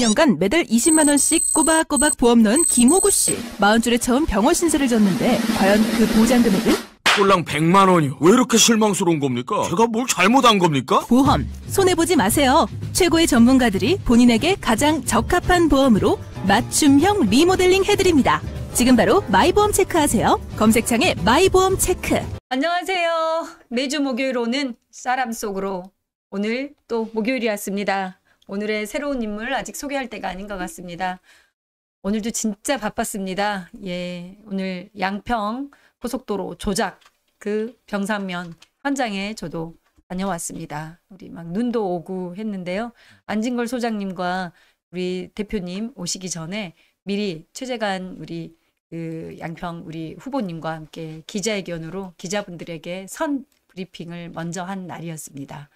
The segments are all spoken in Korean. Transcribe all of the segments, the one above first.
1년간 매달 20만 원씩 꼬박꼬박 보험 넣은 김호구 씨. 4 0 줄에 처음 병원 신세를 졌는데 과연 그 보장 금액은? 꼴랑 100만 원이요. 왜 이렇게 실망스러운 겁니까? 제가 뭘 잘못한 겁니까? 보험 손해 보지 마세요. 최고의 전문가들이 본인에게 가장 적합한 보험으로 맞춤형 리모델링 해드립니다. 지금 바로 마이보험 체크하세요. 검색창에 마이보험 체크. 안녕하세요. 매주 목요일 오는 사람 속으로 오늘 또 목요일이었습니다. 오늘의 새로운 인물 아직 소개할 때가 아닌 것 같습니다. 오늘도 진짜 바빴습니다. 예, 오늘 양평 고속도로 조작 그 병산면 현장에 저도 다녀왔습니다. 우리 막 눈도 오고 했는데요. 안진걸 소장님과 우리 대표님 오시기 전에 미리 최재관 우리 그 양평 우리 후보님과 함께 기자회견으로 기자분들에게 선 브리핑을 먼저 한 날이었습니다.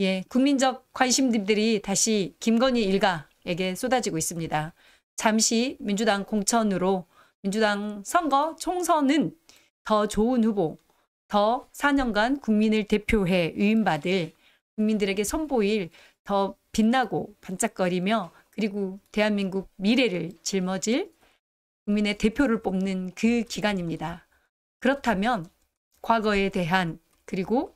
예, 국민적 관심들이 다시 김건희 일가에게 쏟아지고 있습니다. 잠시 민주당 공천으로 민주당 선거 총선은 더 좋은 후보, 더 4년간 국민을 대표해 위임받을 국민들에게 선보일 더 빛나고 반짝거리며 그리고 대한민국 미래를 짊어질 국민의 대표를 뽑는 그 기간입니다. 그렇다면 과거에 대한 그리고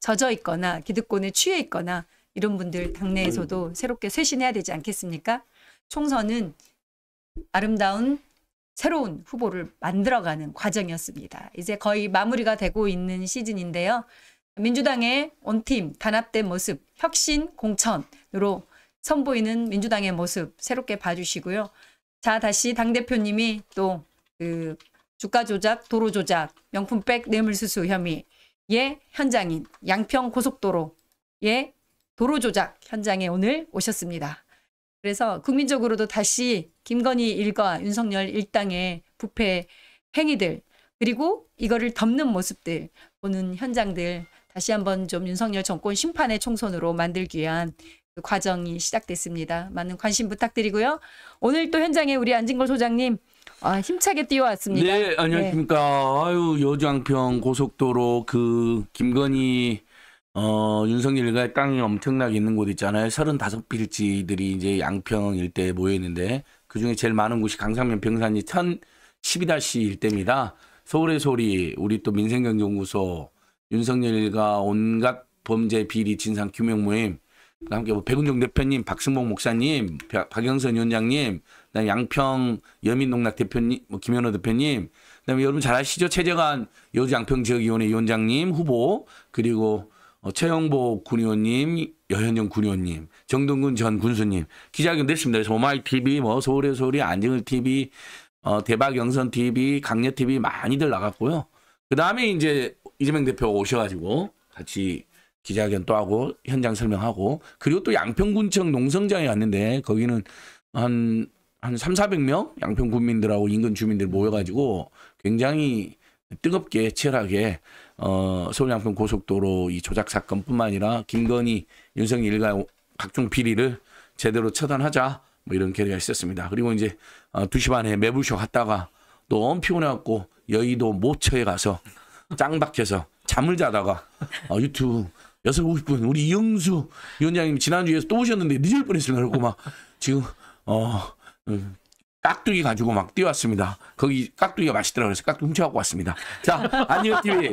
젖어 있거나 기득권에 취해 있거나 이런 분들 당내에서도 음. 새롭게 쇄신해야 되지 않겠습니까? 총선은 아름다운 새로운 후보를 만들어가는 과정이었습니다. 이제 거의 마무리가 되고 있는 시즌인데요. 민주당의 온 팀 단합된 모습, 혁신, 공천으로 선보이는 민주당의 모습 새롭게 봐주시고요. 자, 다시 당대표님이 또 그 주가 조작, 도로 조작, 명품백, 뇌물수수 혐의 예, 현장인 양평 고속도로 예, 도로 조작 현장에 오늘 오셨습니다. 그래서 국민적으로도 다시 김건희 일과 윤석열 일당의 부패 행위들 그리고 이거를 덮는 모습들 보는 현장들 다시 한번 좀 윤석열 정권 심판의 총선으로 만들기 위한 그 과정이 시작됐습니다. 많은 관심 부탁드리고요. 오늘 또 현장에 우리 안진걸 소장님 아, 힘차게 뛰어왔습니다. 네, 안녕하십니까. 네. 아유, 여장평 고속도로 그 김건희 어, 윤석열 일가의 땅이 엄청나게 있는 곳 있잖아요. 35필지들이 이제 양평 일대에 모여 있는데 그중에 제일 많은 곳이 강상면 병산이 1012-1 일대입니다. 서울의 소리, 우리 또 민생경제연구소 윤석열 일가 온갖 범죄 비리 진상 규명 모임 남겨 뭐 백운종 대표님, 박승복 목사님, 박영선 위원장님, 그다음 양평 여민농락 대표님, 뭐김현우 대표님, 그다음에 여러분 잘 아시죠? 최재관 여주 양평 지역위원회 위원장님 후보 그리고 어, 최영복 군의원님, 여현정 군의원님, 정동근 전 군수님, 기자회견 됐습니다. 그 오마이 TV, 뭐 서울의 소리, 안정을 TV, 어, 대박 영선 TV, 강력 TV 많이들 나갔고요. 그 다음에 이제 이재명 대표 가 오셔가지고 같이 기자회견 또 하고 현장 설명하고 그리고 또 양평군청 농성장에 갔는데 거기는 한한 3, 400명 양평 군민들하고 인근 주민들 모여 가지고 굉장히 뜨겁게 치열하게 어 서울 양평 고속도로 이 조작 사건뿐만 아니라 김건희 윤석열 일가 각종 비리를 제대로 처단하자 뭐 이런 결의가 있었습니다. 그리고 이제 어, 2시 반에 매불쇼 갔다가 너무 피곤해 갖고 여의도 모처에 가서 짱 박혀서 잠을 자다가 어, 유튜브 여섯 오십 분 우리 이영수 위원장님 지난주에 또 오셨는데 늦을 뻔했습니다. 고막 지금 어 음, 깍두기 가지고 막 뛰어왔습니다. 거기 깍두기가 맛있더라고요. 그래서 깍두기 훔쳐갖고 왔습니다. 자, 안녕 TV.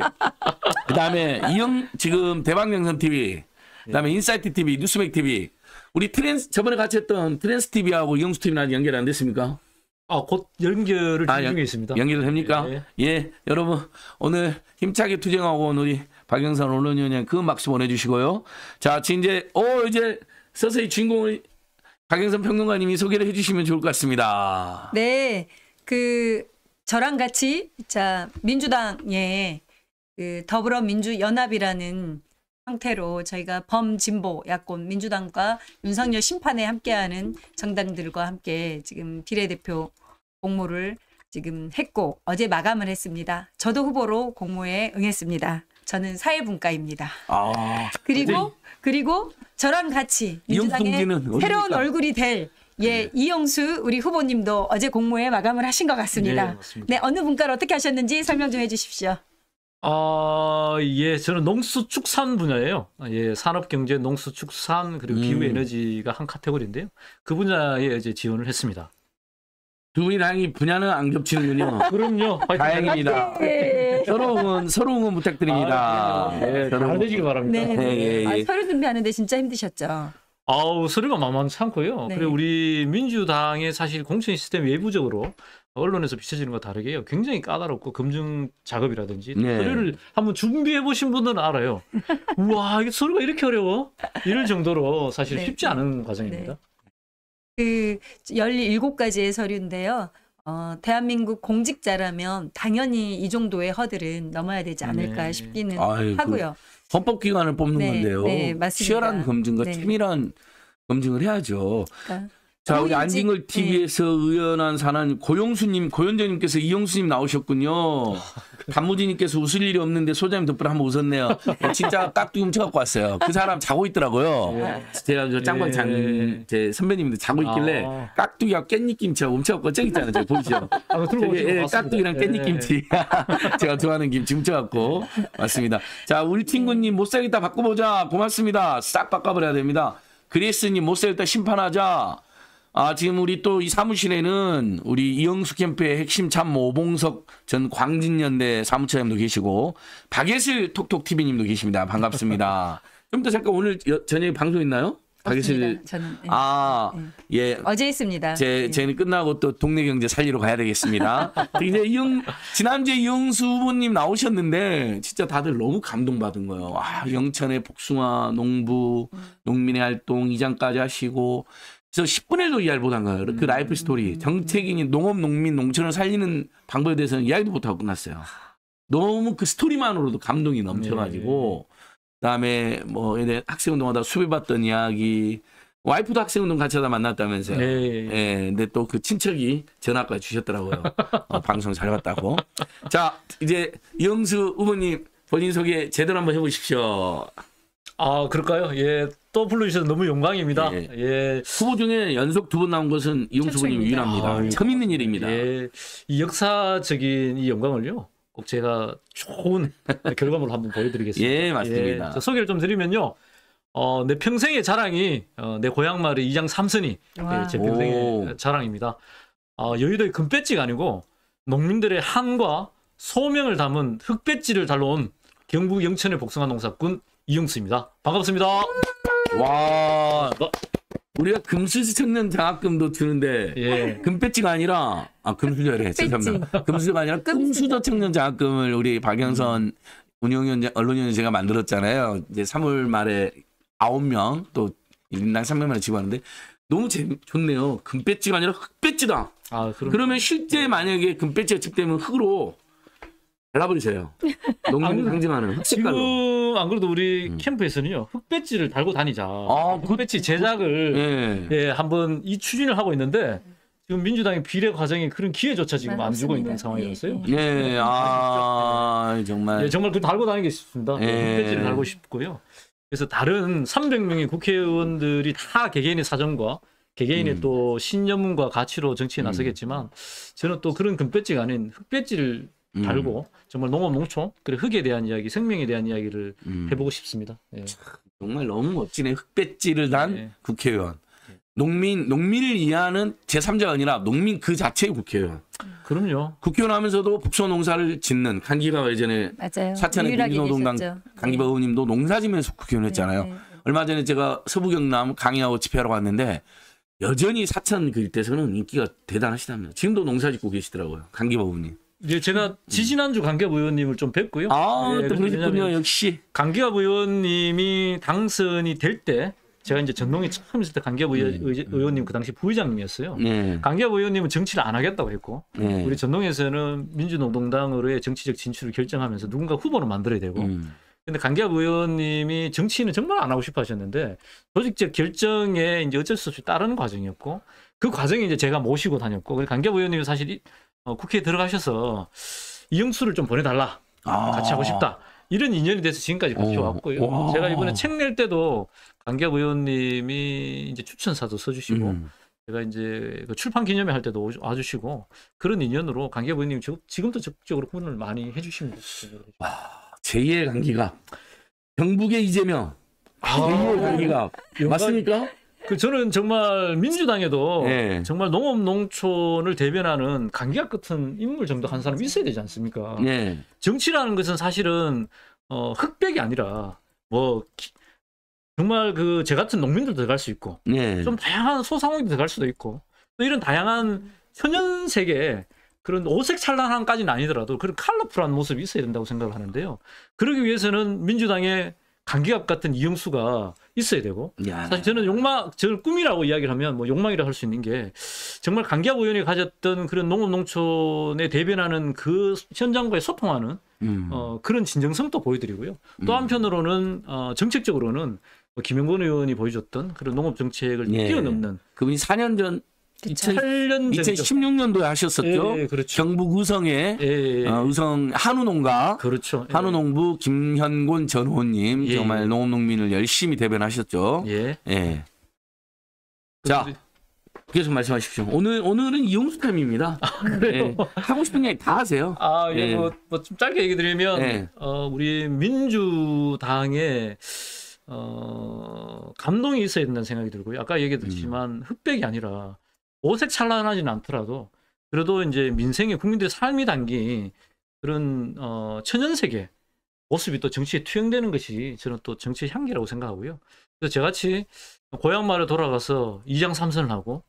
그 다음에 이영, 지금 대방영선 TV. 그 다음에 인사이트 TV, 뉴스맥 TV. 우리 트랜스, 저번에 같이 했던 트랜스 TV하고 이영수 TV는 연결 안 됐습니까? 아, 곧 연결을 아, 연, 중에 있습니다. 연결을 합니까? 예. 예. 여러분, 오늘 힘차게 투쟁하고 온 우리 박영선 언론위원님그 막시 보내주시고요. 자, 이제 어 이제 서서히 주인공을 박영선 평론가님이 소개를 해주시면 좋을 것 같습니다. 네, 그 저랑 같이 자 민주당의 그 더불어민주연합이라는 형태로 저희가 범진보 야권 민주당과 윤석열 심판에 함께하는 정당들과 함께 지금 비례대표 공모를 지금 했고 어제 마감을 했습니다. 저도 후보로 공모에 응했습니다. 저는 사회분과입니다. 아, 그리고 그리고 저랑 같이 민주당의 새로운 얼굴이 될 예, 네. 이영수 우리 후보님도 어제 공모에 마감을 하신 것 같습니다. 네, 네 어느 분과를 어떻게 하셨는지 설명 좀 해주십시오. 아, 예, 저는 농수축산 분야예요. 아, 예, 산업경제, 농수축산 그리고 음. 기후에너지가 한 카테고리인데요. 그 분야에 이제 지원을 했습니다. 두 분이 다행히 분야는 안 겹치는군요. 그럼요. 다행입니다. 네. 서로 응원, 서로 응원 부탁드립니다. 아, 네, 서로 잘 되시길 바랍니다. 네, 네. 예, 예, 예. 아, 서류 준비하는데 진짜 힘드셨죠? 아우 서류가 만만치 않고요. 네. 그리고 우리 민주당의 사실 공천 시스템 외부적으로 언론에서 비춰지는 거 다르게요. 굉장히 까다롭고 검증 작업이라든지 네. 서류를 한번 준비해 보신 분들은 알아요. 우와 이게 서류가 이렇게 어려워? 이럴 정도로 사실 네. 쉽지 않은 과정입니다. 네. 그 17가지의 서류인데요. 어, 대한민국 공직자라면 당연히 이 정도의 허들은 넘어야 되지 않을까 네. 싶기는 아유, 하고요. 그 헌법기관을 뽑는 네, 건데요. 네, 맞습니다. 치열한 검증과 네. 치밀한 검증을 해야죠. 그러니까. 자, 우리 안진걸 TV에서 네. 예. 의연한 사는 고용수님, 고현정님께서 이용수님 나오셨군요. 단무지님께서 웃을 일이 없는데 소장님 덕분에 한번 웃었네요. 어, 진짜 깍두기 훔쳐갖고 왔어요. 그 사람 자고 있더라고요. 예. 제가 저 짱방 장, 예. 제선배님들데 자고 있길래 아. 깍두기와 깻잎김치 훔쳐갖고 저기 있잖아요. 저기 보이죠 아, 저기, 예, 예 깍두기랑 예. 깻잎김치. 제가 좋아하는 김치 훔쳐갖고 왔습니다. 자, 우리 친구님 못 살겠다 바꿔보자. 고맙습니다. 싹 바꿔버려야 됩니다. 그리스님 못 살겠다 심판하자. 아, 지금 우리 또 이 사무실에는 우리 이영수 캠프의 핵심 참모 오봉석 전 광진연대 사무처장님도 계시고 박예슬 톡톡 TV님도 계십니다. 반갑습니다. 좀 더 잠깐 오늘 여, 저녁에 방송 있나요? 박예슬 저는 네. 아, 네. 예. 어제 있습니다. 제 쟤는 네. 끝나고 또 동네 경제 살리러 가야 되겠습니다. 이제 이영 지난주에 이영수 후보님 나오셨는데 진짜 다들 너무 감동받은 거예요. 아, 영천의 복숭아 농부, 농민의 활동 이장까지 하시고 저래서 10분의 1도 이해를 못한 거예요. 그 라이프 음. 스토리. 정책인이 농업, 농민, 농촌을 살리는 방법에 대해서는 이야기도 못하고 끝났어요. 너무 그 스토리만으로도 감동이 넘쳐가지고 네. 그다음에 뭐 얘네 학생운동하다 수배받던 이야기 와이프도 학생운동 같이 하다 만났다면서요. 네. 예, 근데 또 그 친척이 전화까지 주셨더라고요. 어, 방송 잘 봤다고. 자 이제 영수 의원님 본인 소개 제대로 한번 해보십시오. 아 그럴까요? 예, 또 불러주셔서 너무 영광입니다. 예. 예. 예. 후보 중에 연속 두 번 나온 것은 이용수 후보님 유일합니다. 아, 처음 있는 일입니다. 예, 이 역사적인 이 영광을요. 꼭 제가 좋은 결과물로 한번 보여드리겠습니다. 예, 맞습니다. 예, 소개를 좀 드리면요. 어, 내 평생의 자랑이 어, 내 고향 마을의 이장 삼선이 예, 제 평생의 오. 자랑입니다. 어, 여의도의 금배지가 아니고 농민들의 한과 소명을 담은 흑배지를 달러온 경북 영천의 복숭아 농사꾼 이용수입니다. 반갑습니다. 와, 나, 어? 우리가 금수저 찾는 장학금도 주는데 예. 금배지가 아니라 아 금수저래 죄송합니다. 금수저가 아니라 금수저 청년 장학금을 우리 박영선 음. 운영위원장 언론위원장 제가 만들었잖아요. 이제 3월 말에 9명 또 인당 3명만을 지원하는데 너무 재, 좋네요. 금배지가 아니라 흑배지다. 아, 그 그러면 실제 만약에 금배지가 측되면 흙으로 발라버리세요. 농민 상징하는 흑색깔로. 지금 안 그래도 우리 음. 캠프에서는요 흑배지를 달고 다니자. 아, 흑배지 그 그 제작을 예. 예 한번 이 추진을 하고 있는데 지금 민주당의 비례 과정에 그런 기회조차 지금 안 주고 있는 상황이라서요. 예, 예. 예. 아, 정말. 예, 정말 그 달고 다니고 싶습니다. 예. 흑배지를 그 달고 싶고요. 그래서 다른 300명의 국회의원들이 다 개개인의 사정과 개개인의 음. 또 신념과 가치로 정치에 음. 나서겠지만 저는 또 그런 금배지가 아닌 흑배지를 다루고 음. 정말 농업 농촌 그리고 흙에 대한 이야기, 생명에 대한 이야기를 음. 해보고 싶습니다. 예. 참, 정말 너무 멋지네. 흑배지를 단 예. 국회의원. 예. 농민 농민을 이해하는 제3자 아니라 농민 그 자체의 국회의원. 그럼요. 국회의원 하면서도 북소 농사를 짓는 강기가 예전에 사천의 민노동당 강기바 네. 의원님도 농사지면서 국회의원 네, 했잖아요. 네, 얼마 전에 제가 서부경남 강의하고 집회하러 갔는데 여전히 사천 그 일대에서는 인기가 대단하시다 지금도 농사 짓고 계시더라고요. 강기바 의원님. 예, 제가 음. 지지난주 강기업 의원님을 좀 뵙고요. 아, 예, 또 그러셨군요. 역시. 강기업 의원님이 당선이 될 때 제가 이제 전동이 처음 있을 때 강기업 네. 의원님 그 당시 부의장님이었어요. 네. 강기업 의원님은 정치를 안 하겠다고 했고 네. 우리 전동에서는 민주노동당으로의 정치적 진출을 결정하면서 누군가 후보를 만들어야 되고 음. 근데 강기업 의원님이 정치인은 정말 안 하고 싶어 하셨는데 조직적 결정에 이제 어쩔 수 없이 따르는 과정이었고 그 과정에 이제 제가 모시고 다녔고 강기업 의원님이 사실 어, 국회에 들어가셔서 이영수를 좀 보내달라. 아. 같이 하고 싶다. 이런 인연이 돼서 지금까지 같이 오. 왔고요. 오. 제가 이번에 책 낼 때도 강기업 의원님이 이제 추천사도 써주시고 음. 제가 이제 그 출판 기념회 할 때도 와주시고 그런 인연으로 강기업 의원님 지금도 적극적으로 후원을 많이 해주시는 것같 제2의 강기가 경북의 이재명 아, 강기가 맞습니까? 그 저는 정말 민주당에도 네. 정말 농업 농촌을 대변하는 강기학 같은 인물 정도 한 사람 있어야 되지 않습니까? 네. 정치라는 것은 사실은 어, 흑백이 아니라 뭐 기, 정말 그제 같은 농민들 도 들어갈 수 있고 네. 좀 다양한 소상공인 들어갈 수도 있고 또 이런 다양한 현현 세계 그런 오색 찬란함까지는 아니더라도 그런 칼러풀한 모습이 있어야 된다고 생각을 하는데요. 그러기 위해서는 민주당의 강기압 같은 이응수가 있어야 되고 야, 네. 사실 저는 욕망 저 꿈이라고 이야기를 하면 뭐 욕망이라 할 수 있는 게 정말 강기압 의원이 가졌던 그런 농업 농촌에 대변하는 그 현장과의 소통하는 음. 어, 그런 진정성도 보여드리고요. 또 음. 한편으로는 어, 정책적으로는 김영곤 의원이 보여줬던 그런 농업 정책을 예. 뛰어넘는 그분이 4년 전 2008년 2016년도에 하셨었죠. 예, 예, 그렇죠. 경북 의성의 예, 예, 예, 어, 의성 한우농가 그렇죠. 예. 한우농부 김현곤 전호님 정말 농업농민을 열심히 대변하셨죠. 예. 예. 자 계속 말씀하십시오. 오늘 오늘은 이용수 팸입니다. 아, 그래요? 하고 싶은 얘기 다 하세요. 아 예. 뭐, 뭐좀 짧게 얘기 드리면 어, 우리 민주당의 어, 감동이 있어야 된다는 생각이 들고요. 아까 얘기 드렸지만 음. 흑백이 아니라 오색찬란하진 않더라도 그래도 이제 민생의 국민들의 삶이 담긴 그런 어, 천연세계 모습이 또 정치에 투영되는 것이 저는 또 정치의 향기라고 생각하고요. 그래서 저같이 고향마을에 돌아가서 이장 삼선을 하고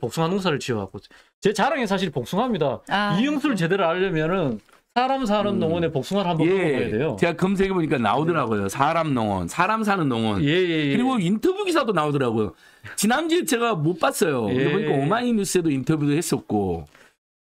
복숭아 농사를 지어왔고 제 자랑이 사실 복숭아입니다. 아, 이형수를 네. 제대로 알려면은 사람 사는 음. 농원에 복숭아를 한번 예. 먹어야 돼요. 제가 검색해 보니까 나오더라고요. 네. 사람 농원, 사람 사는 농원. 예, 예, 예, 그리고 인터뷰 기사도 나오더라고요. 지난주에 제가 못 봤어요. 근데 예. 보니까 오마이 뉴스에도 인터뷰도 했었고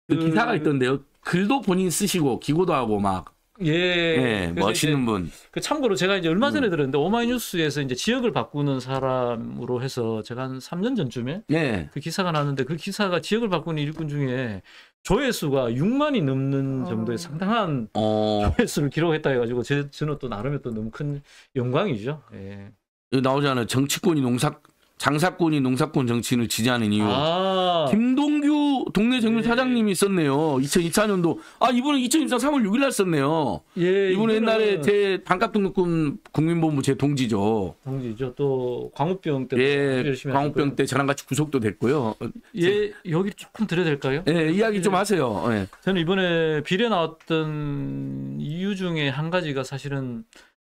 그 음. 기사가 있던데요. 글도 본인 쓰시고 기고도 하고 막 예, 예 멋있는 분. 그 참고로 제가 이제 얼마 전에 음. 들었는데 오마이뉴스에서 이제 지역을 바꾸는 사람으로 해서 제가 한 3년 전쯤에 예. 그 기사가 나왔는데 그 기사가 지역을 바꾸는 일꾼 중에 조회수가 6만이 넘는 어. 정도의 상당한 어. 조회수를 기록했다 해가지고 제, 저는 또 나름의 또 너무 큰 영광이죠. 예. 나오잖아요. 정치권이 농사 장사꾼이 농사꾼 정치인을 지지하는 이유. 아. 김동규 동네 정률 예. 사장님이 있었네요. 2004년도. 아, 이번에 2024년 3월 6일 날 썼네요. 예. 이번에 옛날에 제 반값 등록금 국민본부 제 동지죠. 동지죠. 또 광우병 때 예. 광우병 때 저랑 같이 구속도 됐고요. 예, 여기 조금 들어야 될까요? 예, 이야기 좀 하세요. 예. 저는 이번에 비례 나왔던 이유 중에 한 가지가 사실은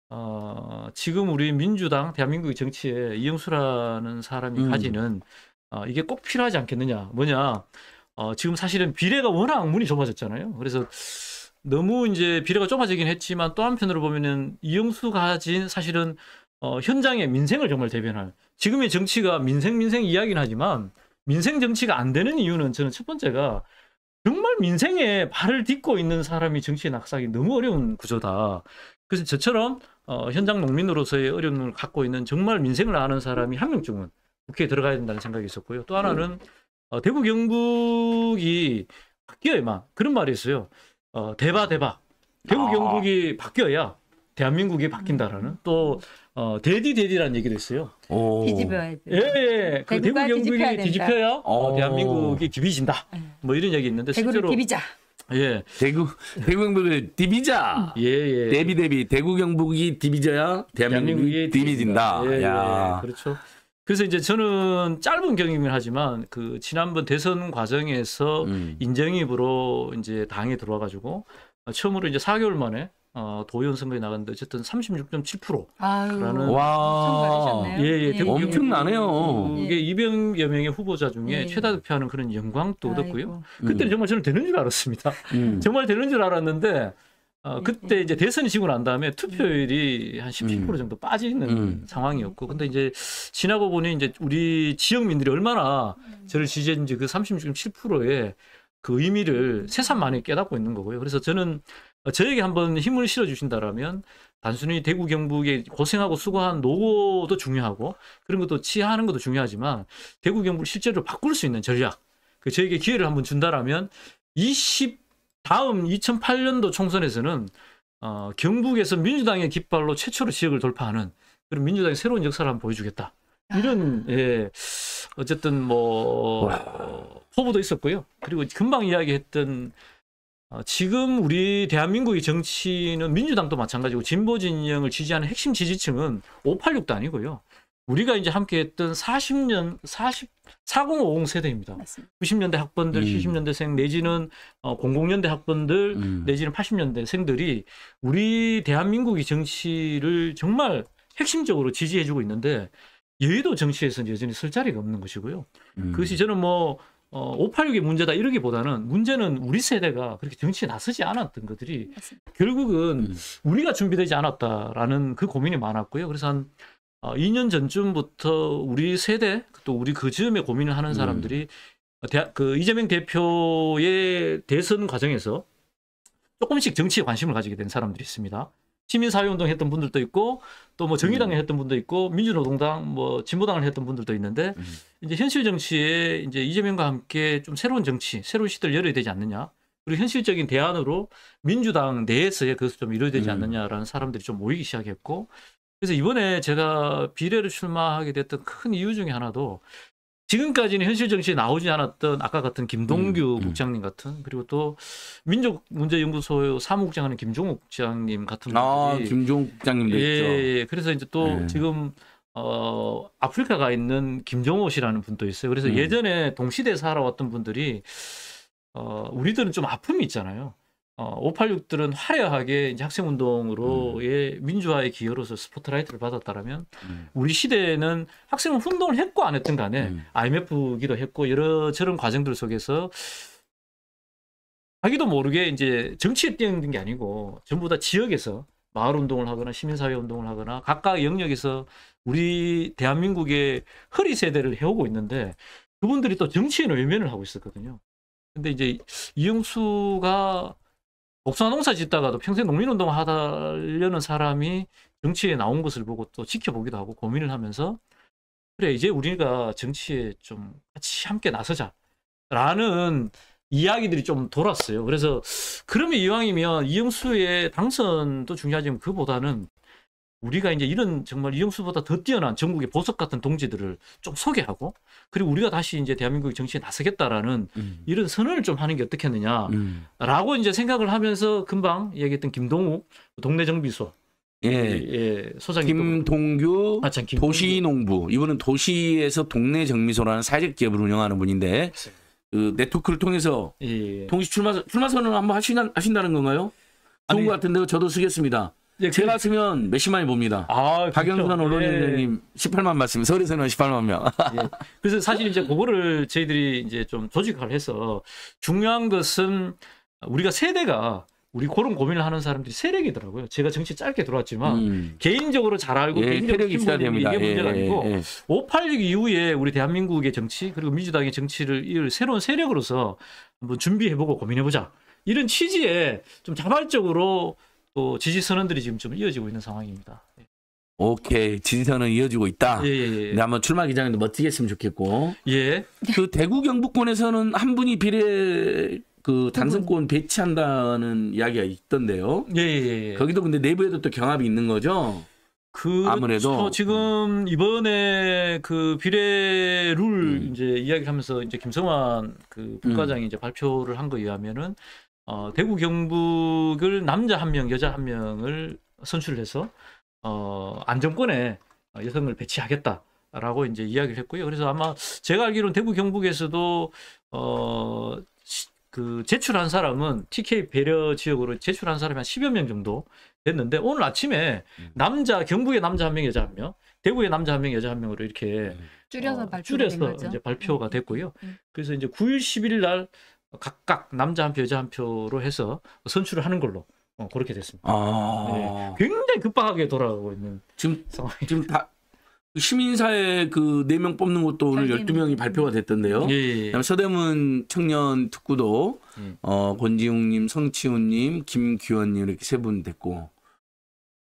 어, 지금 우리 민주당 대한민국의 정치에 이영수라는 사람이 음. 가지는 어, 이게 꼭 필요하지 않겠느냐. 뭐냐. 어, 지금 사실은 비례가 워낙 문이 좁아졌잖아요. 그래서 너무 이제 비례가 좁아지긴 했지만 또 한편으로 보면은 이영수 가진 사실은 어, 현장의 민생을 정말 대변할 지금의 정치가 민생 민생 이야기는 하지만 민생 정치가 안 되는 이유는 저는 첫 번째가 정말 민생에 발을 딛고 있는 사람이 정치에 낙사하기 너무 어려운 구조다. 그래서 저처럼 어, 현장 농민으로서의 어려움을 갖고 있는 정말 민생을 아는 사람이 한 명쯤은 국회에 들어가야 된다는 생각이 있었고요. 또 하나는 네. 어, 대구 경북이 바뀌어야만 그런 말이 있어요. 어, 대바 대바 대구 아. 경북이 바뀌어야 대한민국이 바뀐다라는 또 어, 대디 대디라는 얘기도 있어요. 뒤집어야 돼. 예, 예. 그 대구 경북이 뒤집혀야 어, 대한민국이 기비진다. 네. 뭐 이런 얘기 있는데 대구를 실제로 기비자. 예. 대구 대구 경북의 디비자. 예, 예. 대비 대비 대구 경북이 디비자야 대한민국이, 디비진다. 예, 예 야. 예, 그렇죠. 그래서 이제 저는 짧은 경험이긴 하지만 그 지난번 대선 과정에서 음. 인정입으로 이제 당에 들어와 가지고 처음으로 이제 4개월 만에 어, 도의원 선거에 나갔는데 어쨌든 36.7%라는 와, 예, 예, 예, 예. 엄청나네요. 예. 이게 200여 명의 후보자 중에 예, 예. 최다 득표하는 그런 영광도 얻었고요. 음. 그때는 음. 정말 저는 되는 줄 알았습니다. 음. 정말 되는 줄 알았는데 어, 예, 그때 이제 대선이 지고 난 다음에 투표율이 한 17% 음. 정도 빠지는 음. 상황이었고, 근데 이제 지나고 보니 이제 우리 지역민들이 얼마나 저를 지지했는지 그 36.7%의 그 의미를 새삼 많이 깨닫고 있는 거고요. 그래서 저는 어, 저에게 한번 힘을 실어주신다라면 단순히 대구 경북에 고생하고 수고한 노고도 중요하고 그런 것도 치하는 것도 중요하지만 대구 경북을 실제로 바꿀 수 있는 전략 그 저에게 기회를 한번 준다라면 20 다음 2008년도 총선에서는 어, 경북에서 민주당의 깃발로 최초로 지역을 돌파하는 그런 민주당의 새로운 역사를 한번 보여주겠다 이런 아. 예 어쨌든 뭐 와. 포부도 있었고요 그리고 금방 이야기했던 어, 지금 우리 대한민국의 정치는 민주당도 마찬가지고 진보 진영을 지지하는 핵심 지지층은 586도 아니고요. 우리가 이제 함께 했던 40년, 40, 4050 세대입니다. 맞습니다. 90년대 학번들, 음. 70년대생 내지는 어, 00년대 학번들 음. 내지는 80년대생들이 우리 대한민국의 정치를 정말 핵심적으로 지지해주고 있는데 여의도 정치에서는 여전히 설 자리가 없는 것이고요. 음. 그것이 저는 뭐 어, 586이 문제다 이러기보다는 문제는 우리 세대가 그렇게 정치에 나서지 않았던 것들이 맞습니다. 결국은 음. 우리가 준비되지 않았다라는 그 고민이 많았고요. 그래서 한 어, 2년 전쯤부터 우리 세대 또 우리 그 즈음에 고민을 하는 음. 사람들이 음. 대, 그 이재명 대표의 대선 과정에서 조금씩 정치에 관심을 가지게 된 사람들이 있습니다. 시민사회운동 했던 분들도 있고 또 뭐 정의당을 음. 했던 분도 있고 민주노동당 뭐 진보당을 했던 분들도 있는데 음. 이제 현실 정치에 이제 이재명과 함께 좀 새로운 정치, 새로운 시대를 열어야 되지 않느냐. 그리고 현실적인 대안으로 민주당 내에서의 그것을 좀 이뤄야 되지 음. 않느냐라는 사람들이 좀 모이기 시작했고 그래서 이번에 제가 비례를 출마하게 됐던 큰 이유 중에 하나도 지금까지는 현실 정치에 나오지 않았던 아까 같은 김동규 음, 음. 국장님 음. 같은 그리고 또 민족문제연구소 사무국장하는 김종욱 국장님 같은 아, 분들이 김종욱 국장님도 예, 있죠. 예, 예, 그래서 이제 또 예. 지금 어 아프리카가 있는 김종호 씨라는 분도 있어요. 그래서 음. 예전에 동시대에 살아왔던 분들이 어 우리들은 좀 아픔이 있잖아요. 어, 586들은 화려하게 이제 학생 운동으로의 음. 민주화의 기여로서 스포트라이트를 받았다라면 음. 우리 시대에는 학생은 운동을 했고 안 했든 간에 음. IMF기도 했고 여러 저런 과정들 속에서 자기도 모르게 이제 정치에 뛰어든 게 아니고 전부 다 지역에서 마을 운동을 하거나 시민사회 운동을 하거나 각각 영역에서 우리 대한민국의 허리 세대를 해오고 있는데 그분들이 또 정치인 외면을 하고 있었거든요. 근데 이제 이영수가 독서 농사 짓다가도 평생 농민운동 하려는 사람이 정치에 나온 것을 보고 또 지켜보기도 하고 고민을 하면서 그래 이제 우리가 정치에 좀 같이 함께 나서자 라는 이야기들이 좀 돌았어요. 그래서 그러면 이왕이면 이영수의 당선도 중요하지만 그보다는 우리가 이제 이런 정말 이영수보다 더 뛰어난 전국의 보석 같은 동지들을 좀 소개하고 그리고 우리가 다시 이제 대한민국 정치에 나서겠다라는 음. 이런 선언을 좀 하는 게 어떻겠느냐라고 음. 이제 생각을 하면서 금방 얘기했던 김동우 동네 정비소 예, 예, 예 소장님 김동규 아, 참, 도시농부 이분은 도시에서 동네 정비소라는 사회적 기업을 운영하는 분인데 그 네트워크를 통해서 예, 예. 동시 출마 출마 선언 한번 하신다는 건가요? 좋은 아니, 것 같은데요. 저도 쓰겠습니다. 예, 제가 쓰면 몇십만이 봅니다. 아, 그렇죠. 박영선 언론인님 예. 18만 말씀, 서울에서는 18만 명. 예. 그래서 사실 이제 그거를 저희들이 이제 좀 조직화를 해서 중요한 것은 우리가 세대가 우리 그런 고민을 하는 사람들이 세력이더라고요. 제가 정치 짧게 들어왔지만 음. 개인적으로 잘 알고 예, 개인적 힘을 이게 문제가 예, 예 아니고 예, 586 이후에 우리 대한민국의 정치 그리고 민주당의 정치를 이을 새로운 세력으로서 한번 준비해보고 고민해보자 이런 취지에 좀 자발적으로 또 지지 선언들이 지금 좀 이어지고 있는 상황입니다. 예. 오케이 지지선은 이어지고 있다. 예, 예, 예. 근 네, 한번 출마 기장에도 멋지게 했으면 좋겠고. 예. 그 대구 경북권에서는 한 분이 비례 그 당선권 배치한다는 이야기가 있던데요. 예, 예, 예, 예. 거기도 근데 내부에도 또 경합이 있는 거죠. 그 아무래도 지금 이번에 그 비례 룰 음. 이제 이야기 하면서 이제 김성환 그 부과장이 음. 이제 발표를 한거 의하면은 어, 대구 경북을 남자 한 명, 여자 한 명을 선출 해서 어, 안정권에 여성을 배치하겠다라고 이제 이야기를 했고요. 그래서 아마 제가 알기로는 대구 경북에서도 어, 그 제출한 사람은 TK 배려 지역으로 제출한 사람이 한 10여 명 정도 됐는데 오늘 아침에 음. 남자 경북의 남자 한 명, 여자 한 명, 대구의 남자 한 명, 여자 한 명으로 이렇게 줄여서 어, 줄여서 이제 발표가 음. 됐고요. 음. 그래서 이제 9일 10일 날 각각 남자 한 표, 여자 한 표로 해서 선출을 하는 걸로 어, 그렇게 됐습니다. 아... 네, 굉장히 급박하게 돌아가고 있는 지금 상황이 지금 다 시민사회 그네 명 뽑는 것도 오늘 열두 명이 발표가 됐던데요. 예, 예, 예. 서대문 청년 특구도 예. 어, 권지웅님, 성치훈님, 김규현님 이렇게 세 분 됐고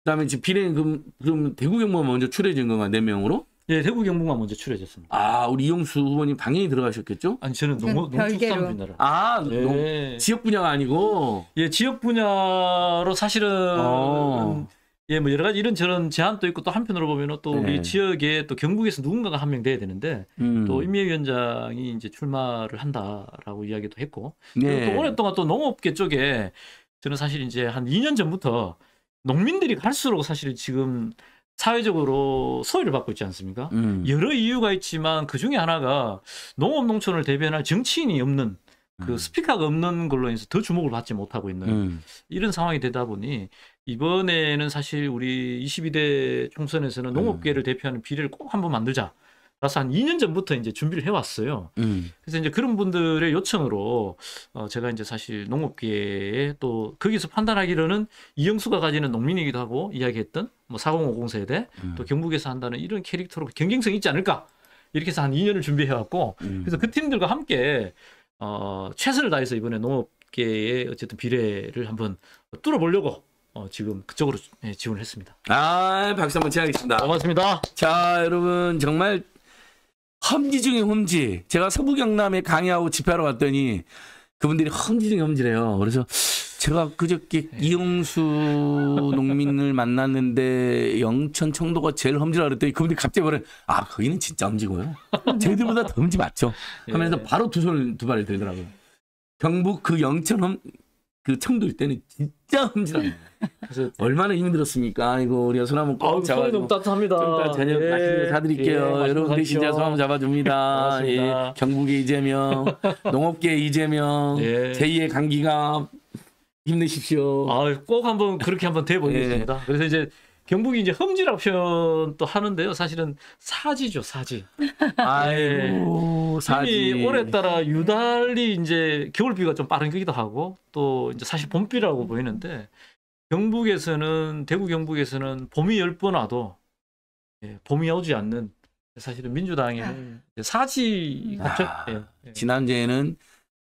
그다음에 지금 비례 그럼, 그럼 대구경만 먼저 추려진 건가 네 명으로? 예, 대구 경북만 먼저 추해졌습니다 아, 우리 이용수 후보님 당연히 들어가셨겠죠? 아니, 저는 그 농, 별개로. 농축산분야라 아, 예. 농, 지역 분야가 아니고. 예, 지역 분야로 사실은 어. 예, 뭐 여러 가지 이런 저런 제한도 있고 또 한편으로 보면은 또 네. 우리 지역에 또 경북에서 누군가가 한 명 돼야 되는데 음. 또임미 위원장이 이제 출마를 한다라고 이야기도 했고 네. 또 오랫동안 또 농업계 쪽에 저는 사실 이제 한 2년 전부터 농민들이 갈수록 사실 지금 사회적으로 소외를 받고 있지 않습니까? 음. 여러 이유가 있지만 그 중에 하나가 농업 농촌을 대변할 정치인이 없는 그 음. 스피커가 없는 걸로 인해서 더 주목을 받지 못하고 있는 음. 이런 상황이 되다 보니 이번에는 사실 우리 22대 총선에서는 음. 농업계를 대표하는 비례를 꼭 한번 만들자. 그래서 한 2년 전부터 이제 준비를 해왔어요. 음. 그래서 이제 그런 분들의 요청으로 어 제가 이제 사실 농업계에 또 거기서 판단하기로는 이영수가 가지는 농민이기도 하고 이야기했던 뭐4050 세대 음. 또 경북에서 한다는 이런 캐릭터로 경쟁성이 있지 않을까 이렇게 해서 한 2년을 준비해 왔고 음. 그래서 그 팀들과 함께 어, 최선을 다해서 이번에 농업계에 어쨌든 비례를 한번 뚫어보려고 어, 지금 그쪽으로 예, 지원을 했습니다. 아 박수 한번 치겠습니다 고맙습니다. 자 여러분 정말 험지 중의 험지. 제가 서부 경남에 강의하고 집회하러 갔더니 그분들이 험지 중의 험지래요. 그래서 제가 그저께 네. 이용수 농민을 만났는데 영천 청도가 제일 험지라 그랬더니 그분이 들 갑자기 말해 아 거기는 진짜 험지고요. 저희들보다 더 험지 맞죠. 하면서 예. 바로 두 손을 두 발을 들더라고요. 경북 그 영천 험, 그 청도일 때는 진짜 험지라 그래서 얼마나 힘들었습니까? 아이고 우리 소나무 꼭 잡아. 너무 따뜻합니다. 저녁 예. 맛있게 사드릴게요. 예, 여러분 대신자 소나무 잡아줍니다. 예. 경북의 이재명, 농업계 이재명, 예. 제2의 강기갑 힘내십시오. 아, 꼭 한번 그렇게 한번 돼 보겠습니다. 예. 그래서 이제 경북이 이제 험지라 표현 하는데요. 사실은 사지죠, 사지. 아이 예. 사지. 올해 따라 유달리 이제 겨울비가 좀 빠른 기도 하고 또 이제 사실 봄비라고 보이는데 경북에서는 대구 경북에서는 봄이 열 번 와도 예, 봄이 오지 않는 사실은 민주당의 사지 아, 예, 예. 지난주에는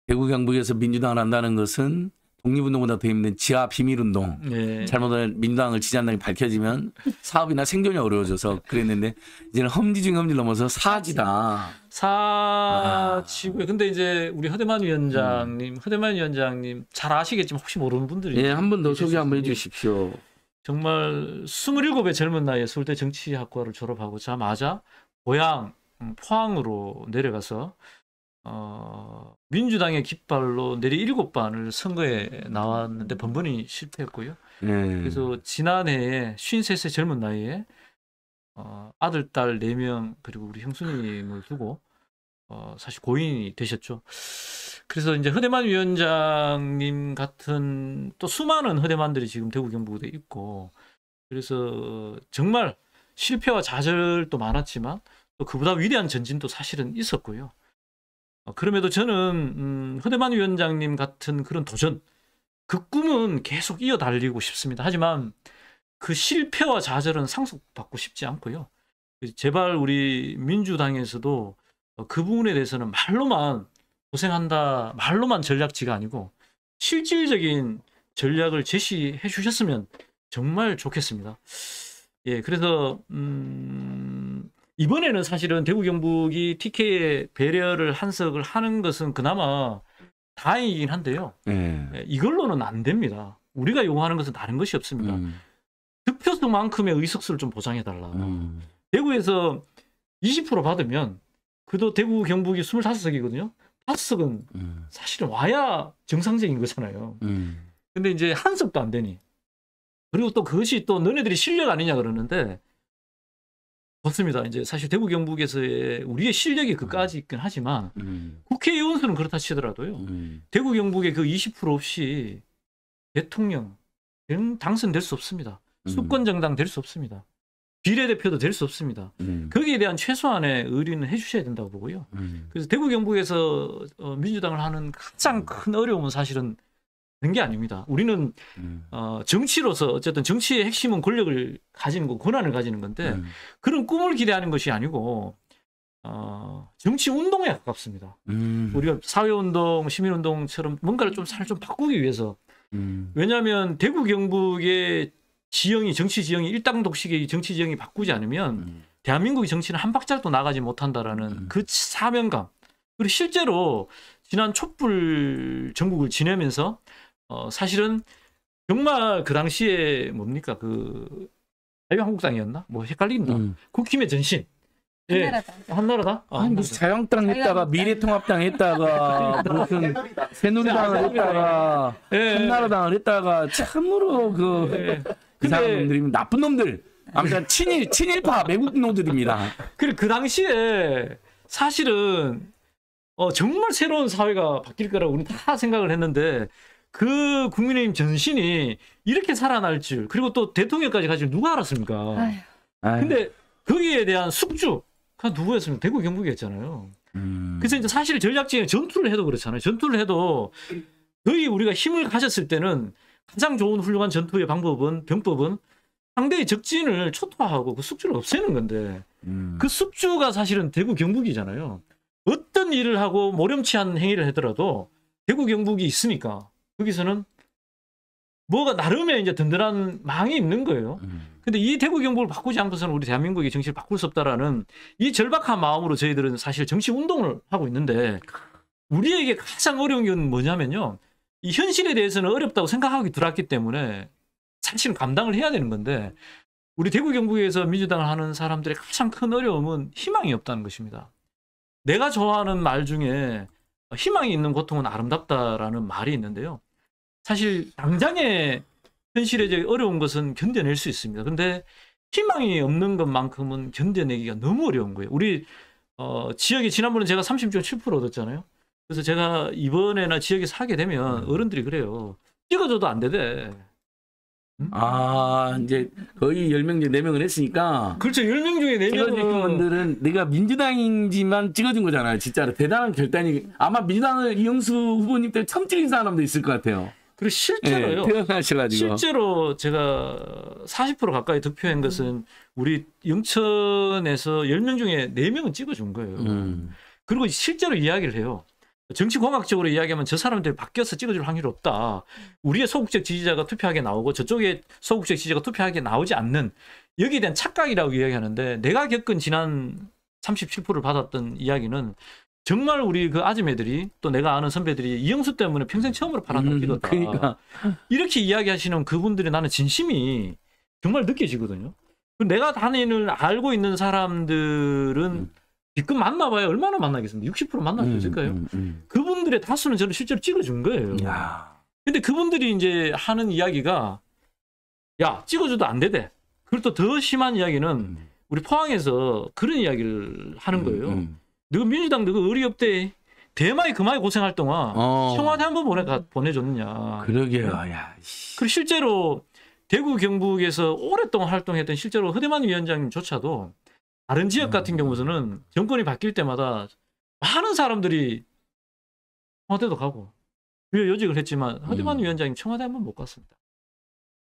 대구 경북에서 민주당을 한다는 것은 독립운동보다 더 힘든 지하 비밀운동 네. 잘못하면 민주당을 지지한다는 게 밝혀지면 사업이나 생존이 어려워져서 그랬는데 이제는 험지 중 험지 넘어서 사지다. 사지고 아. 근데 이제 우리 허대만 위원장님, 음. 허대만 위원장님 잘 아시겠지만 혹시 모르는 분들이 예, 한번더 소개 한번 해주십시오. 정말 27의 젊은 나이에 서울대 정치학과를 졸업하고 자마자 고향 음, 포항으로 내려가서 어, 민주당의 깃발로 내리 일곱 반을 선거에 나왔는데 번번이 실패했고요. 네. 그래서 지난해에 53세 젊은 나이에 어, 아들, 딸 4명 그리고 우리 형수님을 두고 어, 사실 고인이 되셨죠. 그래서 이제 허대만 위원장님 같은 또 수많은 허대만들이 지금 대구 경북에 있고 그래서 정말 실패와 좌절도 많았지만 또 그보다 위대한 전진도 사실은 있었고요. 어, 그럼에도 저는 음, 허대만 위원장님 같은 그런 도전 그 꿈은 계속 이어 달리고 싶습니다. 하지만 그 실패와 좌절은 상속받고 싶지 않고요. 그 제발 우리 민주당에서도 어, 그 부분에 대해서는 말로만 고생한다, 말로만 전략지가 아니고 실질적인 전략을 제시해 주셨으면 정말 좋겠습니다. 예, 그래서 음, 이번에는 사실은 대구 경북이 TK에 배려를 한석을 하는 것은 그나마 다행이긴 한데요. 네. 이걸로는 안 됩니다. 우리가 요구하는 것은 다른 것이 없습니다. 음. 득표수만큼의 의석수를 좀 보장해달라. 음. 대구에서 20% 받으면 그도 래 대구 경북이 25석이거든요. 5석은 음. 사실은 와야 정상적인 거잖아요. 음. 근데 이제 한 석도 안 되니. 그리고 또 그것이 또 너네들이 실력 아니냐 그러는데 그습니다 이제 사실 대구 경북에서의 우리의 실력이 음. 그까지 있긴 하지만 음. 국회의원 수는 그렇다 치더라도요. 음. 대구 경북의 그 20% 없이 대통령 당선될 수 없습니다. 음. 수권 정당 될 수 없습니다. 비례대표도 될 수 없습니다. 음. 거기에 대한 최소한의 의리는 해주셔야 된다고 보고요. 음. 그래서 대구 경북에서 어, 민주당을 하는 가장 음. 큰 어려움은 사실은 있는 게 아닙니다. 우리는 음. 어, 정치로서 어쨌든 정치의 핵심은 권력을 가지는 거, 권한을 가지는 건데 음. 그런 꿈을 기대하는 것이 아니고 어, 정치 운동에 가깝습니다. 음. 우리가 사회운동, 시민운동처럼 뭔가를 좀 살을 좀 바꾸기 위해서 음. 왜냐하면 대구 경북의 지형이 정치 지형이 일당 독식의 정치 지형이 바꾸지 않으면 음. 대한민국의 정치는 한 박자도 나가지 못한다라는 음. 그 사명감 그리고 실제로 지난 촛불 전국을 지내면서 어, 사실은 정말 그 당시에 뭡니까 그 자유한국당이었나 뭐 헷갈립니다. 음. 국힘의 전신. 예, 한나라당. 한나라당? 아, 아니, 무슨 자유한국당 했다가 미래통합당 했다가 무슨 새누리당을 했다가 예. 한나라당을 했다가 참으로 그 예. 이상들이 나쁜 놈들. 아무튼 네. 친일 친일파 외국 놈들입니다. 그리고 그 당시에 사실은 어, 정말 새로운 사회가 바뀔 거라고 우리 다 생각을 했는데 그 국민의힘 전신이 이렇게 살아날 줄 그리고 또 대통령까지 가지 누가 알았습니까? 아유. 근데 거기에 대한 숙주 그 누구였습니까? 대구 경북이었잖아요. 음. 그래서 이제 사실 전략적인 전투를 해도 그렇잖아요. 전투를 해도 거의 우리가 힘을 가졌을 때는 가장 좋은 훌륭한 전투의 방법은 병법은 상대의 적진을 초토화하고 그 숙주를 없애는 건데 음. 그 숙주가 사실은 대구 경북이잖아요. 어떤 일을 하고 모렴치한 행위를 하더라도 대구 경북이 있으니까 여기서는 뭐가 나름의 이제 든든한 망이 있는 거예요. 음. 근데 이 대구 경북을 바꾸지 않고서는 우리 대한민국이 정치를 바꿀 수 없다라는 이 절박한 마음으로 저희들은 사실 정치 운동을 하고 있는데 우리에게 가장 어려운 건 뭐냐면요. 이 현실에 대해서는 어렵다고 생각하기 들었기 때문에 사실은 감당을 해야 되는 건데 우리 대구 경북에서 민주당을 하는 사람들의 가장 큰 어려움은 희망이 없다는 것입니다. 내가 좋아하는 말 중에 희망이 있는 고통은 아름답다라는 말이 있는데요. 사실 당장의 현실의 어려운 것은 견뎌낼 수 있습니다. 근데 희망이 없는 것만큼은 견뎌내기가 너무 어려운 거예요. 우리 어, 지역이 지난번에 제가 30.7% 얻었잖아요. 그래서 제가 이번에나 지역에서 하게 되면 음. 어른들이 그래요. 찍어줘도 안 되대. 아, 이제 거의 10명 중에 4명을 했으니까. 그렇죠. 10명 중에 4명은. 찍어준 분들은 내가 민주당인지만 찍어준 거잖아요. 진짜로. 대단한 결단이. 아마 민주당을 이영수 후보님 때문에 처음 찍은 사람도 있을 것 같아요. 그리고 실제로요. 네, 실제로 제가 40% 가까이 득표한 것은 우리 영천에서 10명 중에 4명은 찍어준 거예요. 음. 그리고 실제로 이야기를 해요. 정치공학적으로 이야기하면 저 사람들이 바뀌어서 찍어줄 확률이 없다. 음. 우리의 소극적 지지자가 투표하게 나오고 저쪽에 소극적 지지자가 투표하게 나오지 않는 여기에 대한 착각이라고 이야기하는데 내가 겪은 지난 37%를 받았던 이야기는 정말 우리 그 아줌매들이 또 내가 아는 선배들이 이영수 때문에 평생 처음으로 바란다 찍었다. 음, 그러니까. 이렇게 이야기하시는 그분들이 나는 진심이 정말 느껴지거든요. 그 내가 단인을 알고 있는 사람들은 음. 지금 만나봐요 얼마나 만나겠습니까? 60% 만날 수 음, 있을까요? 음, 음, 음. 그분들의 다수는 저는 실제로 찍어준 거예요. 야. 근데 그분들이 이제 하는 이야기가 야 찍어줘도 안 되대. 그리고 또 더 심한 이야기는 음. 우리 포항에서 그런 이야기를 하는 음, 거예요. 너 민주당 너희 의리없대. 대마에그마에 고생할 동안 어. 청와대 한번 보내, 보내줬느냐. 그러게요. 야. 그리고 실제로 대구 경북에서 오랫동안 활동했던 실제로 허대만 위원장님조차도 다른 지역 음. 같은 경우에는 정권이 바뀔 때마다 많은 사람들이 청와대도 가고 위에 요직을 했지만 허대만 음. 위원장이 청와대 한 번 못 갔습니다.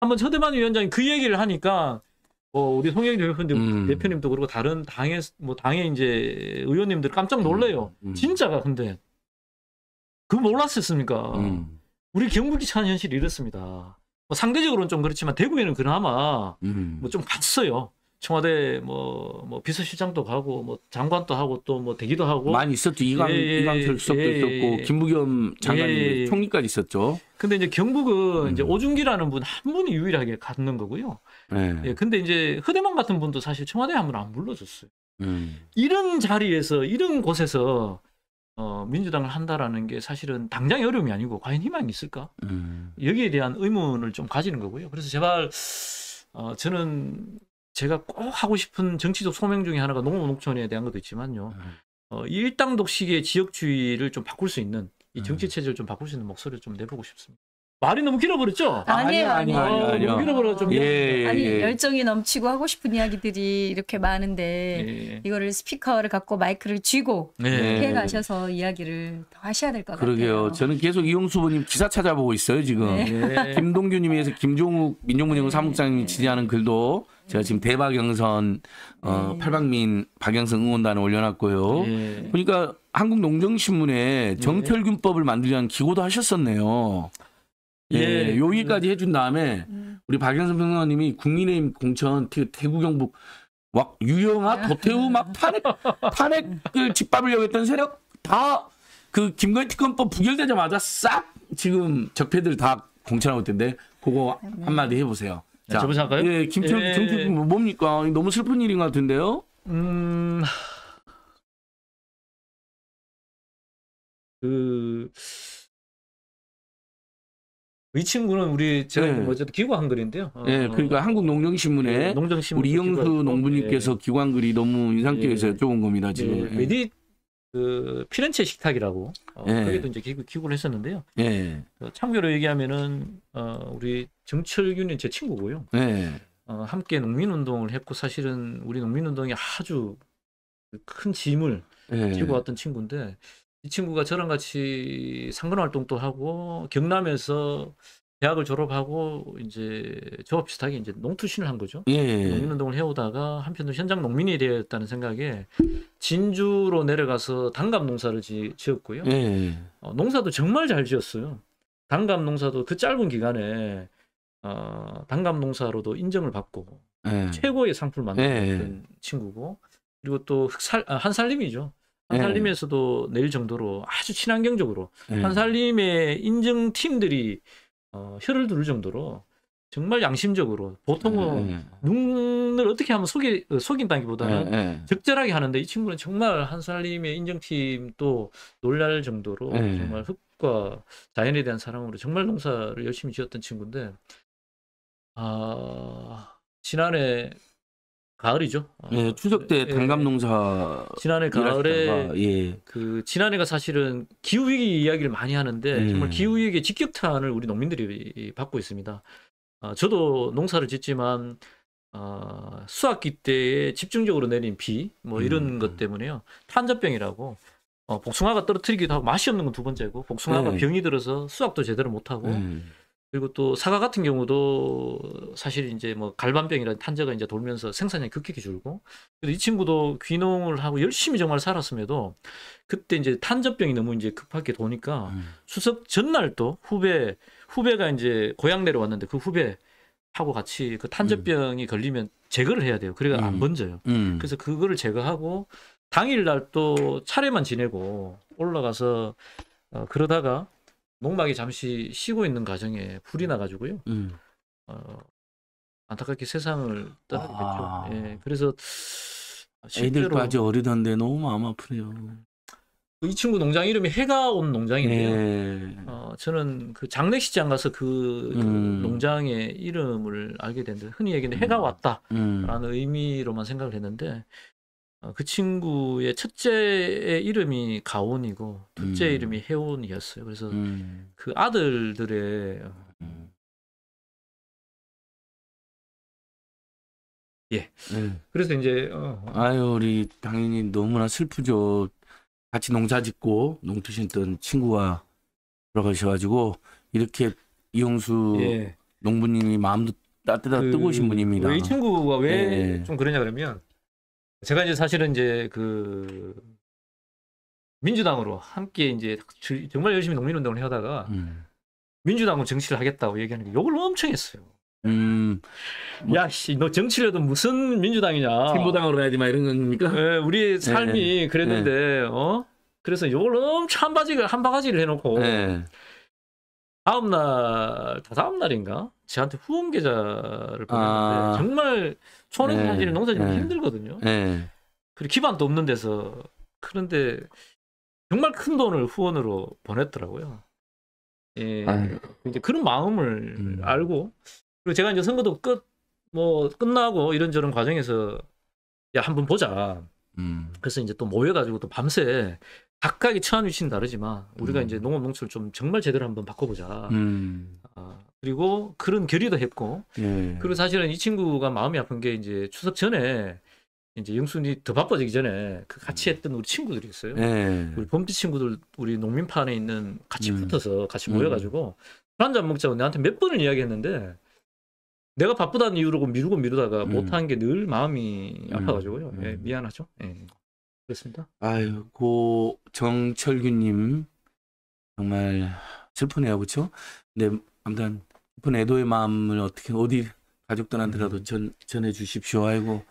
한 번 허대만 위원장이 그 얘기를 하니까 뭐 우리 송영길 대표님, 음. 대표님도 그렇고 다른 당의 뭐 당의 이제 의원님들 깜짝 놀래요. 음. 음. 진짜가 근데 그 몰랐었습니까? 음. 우리 경북이 처한 현실이 이렇습니다. 뭐 상대적으로는 좀 그렇지만 대구에는 그나마 뭐좀 갔어요. 청와대 뭐, 뭐 비서실장도 가고 뭐 장관도 하고 또뭐 대기도 하고 많이 있었죠 이강 예, 예 이강철 수석도 예, 예, 있었고 예, 김부겸 장관이 예, 총리까지 있었죠. 근데 이제 경북은 음. 이제 오준기라는 분 한 분이 유일하게 갖는 거고요. 예. 근데 이제 흐대만 같은 분도 사실 청와대 한번 안 불러줬어요. 음. 이런 자리에서 이런 곳에서 어, 민주당을 한다라는 게 사실은 당장의 어려움이 아니고 과연 희망이 있을까? 음. 여기에 대한 의문을 좀 가지는 거고요. 그래서 제발 어, 저는 제가 꼭 하고 싶은 정치적 소명 중에 하나가 농업 농촌에 대한 것도 있지만요. 네. 어, 일당 독식의 지역주의를 좀 바꿀 수 있는 이 네. 정치 체제를 좀 바꿀 수 있는 목소리를 좀 내보고 싶습니다. 말이 너무 길어버렸죠? 아, 아니에요, 아니에요. 아니에요. 아, 길어버려 좀. 예, 예, 아니 예. 열정이 넘치고 하고 싶은 이야기들이 이렇게 많은데 예. 이거를 스피커를 갖고 마이크를 쥐고 해 네. 가셔서 이야기를 더 하셔야 될 것 같아요. 그러게요. 저는 계속 이용수 후보님 기사 찾아보고 있어요 지금. 김동규님에서 김종욱 민족문예군 사무장님이 지지하는 글도 제가 지금 대박 영선 어, 네. 팔방민 박영선 응원단 올려놨고요. 예. 네. 그니까 한국농정신문에 정철균법을 만들려는 기고도 하셨었네요. 예. 예, 여기까지 해준 다음에 음. 우리 박영선 평론가님이 국민의힘 공천 대구경북 막 유영아 도태우 막 탄핵 탄핵을 짓밟으려고 음. 했던 세력 다 그 김건희 특검법 부결되자마자 싹 지금 적폐들 다 공천하고 있던데 그거 네. 한마디 해보세요. 자, 저부터 할까요? 예, 김철 예. 정태국 뭡니까? 너무 슬픈 일인 것 같은데요. 음. 그, 이 친구는 우리 제가 네. 어제 기고 글인데요 어, 예, 어. 그러니까 어, 한국 농정신문에 네, 예, 농정신문 우리 이영수 농부님께서 예. 기관 글이 너무 인상적어서 예. 좋은 겁니다 지금. 예. 예. 메그 피렌체 식탁이라고 어, 예. 거기도 이제 기구, 를 했었는데요. 예. 어, 참고로 얘기하면은 어, 우리 정철균이 제 친구고요. 예. 어, 함께 농민운동을 했고 사실은 우리 농민운동이 아주 큰 짐을 예. 지고 왔던 친구인데 이 친구가 저랑 같이 상근활동도 하고 경남에서 대학을 졸업하고 이제 저와 비슷하게 이제 농투신을 한 거죠. 예, 예, 예. 농민운동을 해오다가 한편으로 현장 농민이 되었다는 생각에 진주로 내려가서 단감 농사를 지, 었고요 예, 예. 어, 농사도 정말 잘 지었어요. 단감 농사도 그 짧은 기간에 어, 단감 농사로도 인정을 받고 예. 최고의 상품을 만든 친구고 그리고 또 흑살 아, 한살림이죠. 한살림에서도 낼 정도로 아주 친환경적으로 한살림의 인증 팀들이 어, 혀를 두를 정도로 정말 양심적으로 보통은 네, 눈을 어떻게 하면 속이 어, 속인다기보다는 네, 적절하게 하는데 이 친구는 정말 한살림의 인정팀 도 놀랄 정도로 정말 흙과 자연에 대한 사랑으로 정말 농사를 열심히 지었던 친구인데 아 지난해 가을이죠. 예, 어, 추석 때 예, 단감 농사 지난해 가을에 예. 그 지난해가 사실은 기후 위기 이야기를 많이 하는데 예. 정말 기후 위기의 직격탄을 우리 농민들이 받고 있습니다. 어, 저도 농사를 짓지만 어, 수확기 때에 집중적으로 내린 비뭐 음. 이런 음. 것 때문에요. 탄저병이라고 어, 복숭아가 떨어뜨리기도 하고 맛이 없는 건 두 번째고 복숭아가 예. 병이 들어서 수확도 제대로 못 하고 음. 그리고 또 사과 같은 경우도 사실 이제 뭐 갈반병이라는 탄저가 이제 돌면서 생산량이 급격히 줄고 그래서 이 친구도 귀농을 하고 열심히 정말 살았음에도 그때 이제 탄저병이 너무 이제 급하게 도니까 음. 수석 전날 또 후배 후배가 이제 고향 내려왔는데 그 후배 하고 같이 그 탄저병이 음. 걸리면 제거를 해야 돼요. 그래가 음. 안 번져요. 음. 그래서 그거를 제거하고 당일날 또 차례만 지내고 올라가서 어, 그러다가 농막이 잠시 쉬고 있는 과정에 불이 음. 나가지고요. 음. 어, 안타깝게 세상을 떠나게 됐죠. 아. 예, 그래서 실제로 애들까지 어리던데 너무 마음 아프네요. 그 이 친구 농장 이름이 해가 온 농장인데요. 네. 어, 저는 그 장례식장 가서 그, 그 음. 농장의 이름을 알게 됐는데 흔히 얘기하는 해가 음. 왔다라는 음. 의미로만 생각을 했는데 어, 그 친구의 첫째의 이름이 가온이고 둘째 음. 이름이 해온이었어요 그래서 음. 그 아들들의 예. 음. 예. 네. 그래서 이제 어, 어, 아유 우리 당연히 너무나 슬프죠. 같이 농사 짓고 농투신던 친구가 돌아가셔가지고 이렇게 이용수 예. 농부님이 마음도 따뜻하다 그, 뜨고우신 분입니다. 이 친구가 왜좀 예. 예. 그러냐 그러면 제가 이제 사실은 이제 그 민주당으로 함께 이제 정말 열심히 농민운동을 하다가 음. 민주당으로 정치를 하겠다고 얘기하는 게 욕을 엄청 했어요. 음. 뭐 야, 씨, 너 정치를 해도 무슨 민주당이냐. 진보당으로 해야지막 이런 겁니까? 예, 우리 네, 삶이 네. 그랬는데, 네. 어? 그래서 욕을 엄청 한 바지를, 한 바가지를 해놓고. 네. 다음 날 다다음 날인가 저한테 후원 계좌를 보냈는데 아... 정말 초원에서 사실 네. 농사 짓는 네. 힘들거든요. 네. 그리고 기반도 없는 데서 그런데 정말 큰 돈을 후원으로 보냈더라고요. 예, 이제 그런 마음을 음. 알고 그리고 제가 이제 선거도 끝 뭐 끝나고 이런저런 과정에서 야 한번 보자. 음. 그래서 이제 또 모여가지고 또 밤새 각각의 처한 위치는 다르지만 우리가 음. 이제 농업 농촌을 좀 정말 제대로 한번 바꿔보자. 음. 아, 그리고 그런 결의도 했고 예. 그리고 사실은 이 친구가 마음이 아픈 게 이제 추석 전에 이제 영순이 더 바빠지기 전에 그 같이 음. 했던 우리 친구들이 있어요. 예. 우리 범지 친구들 우리 농민판에 있는 같이 음. 붙어서 같이 음. 모여가지고 술 한잔 먹자고 내한테몇 번을 이야기했는데 내가 바쁘다는 이유로 미루고 미루다가 못한 게 늘 마음이 아파가지고요. 예, 미안하죠. 예. 그렇습니다. 아유, 고 정철규님 정말 슬프네요, 그렇죠? 근데 네, 아무튼 슬픈 애도의 마음을 어떻게 어디 가족들한테라도 음. 전 전해 주십시오. 아이고,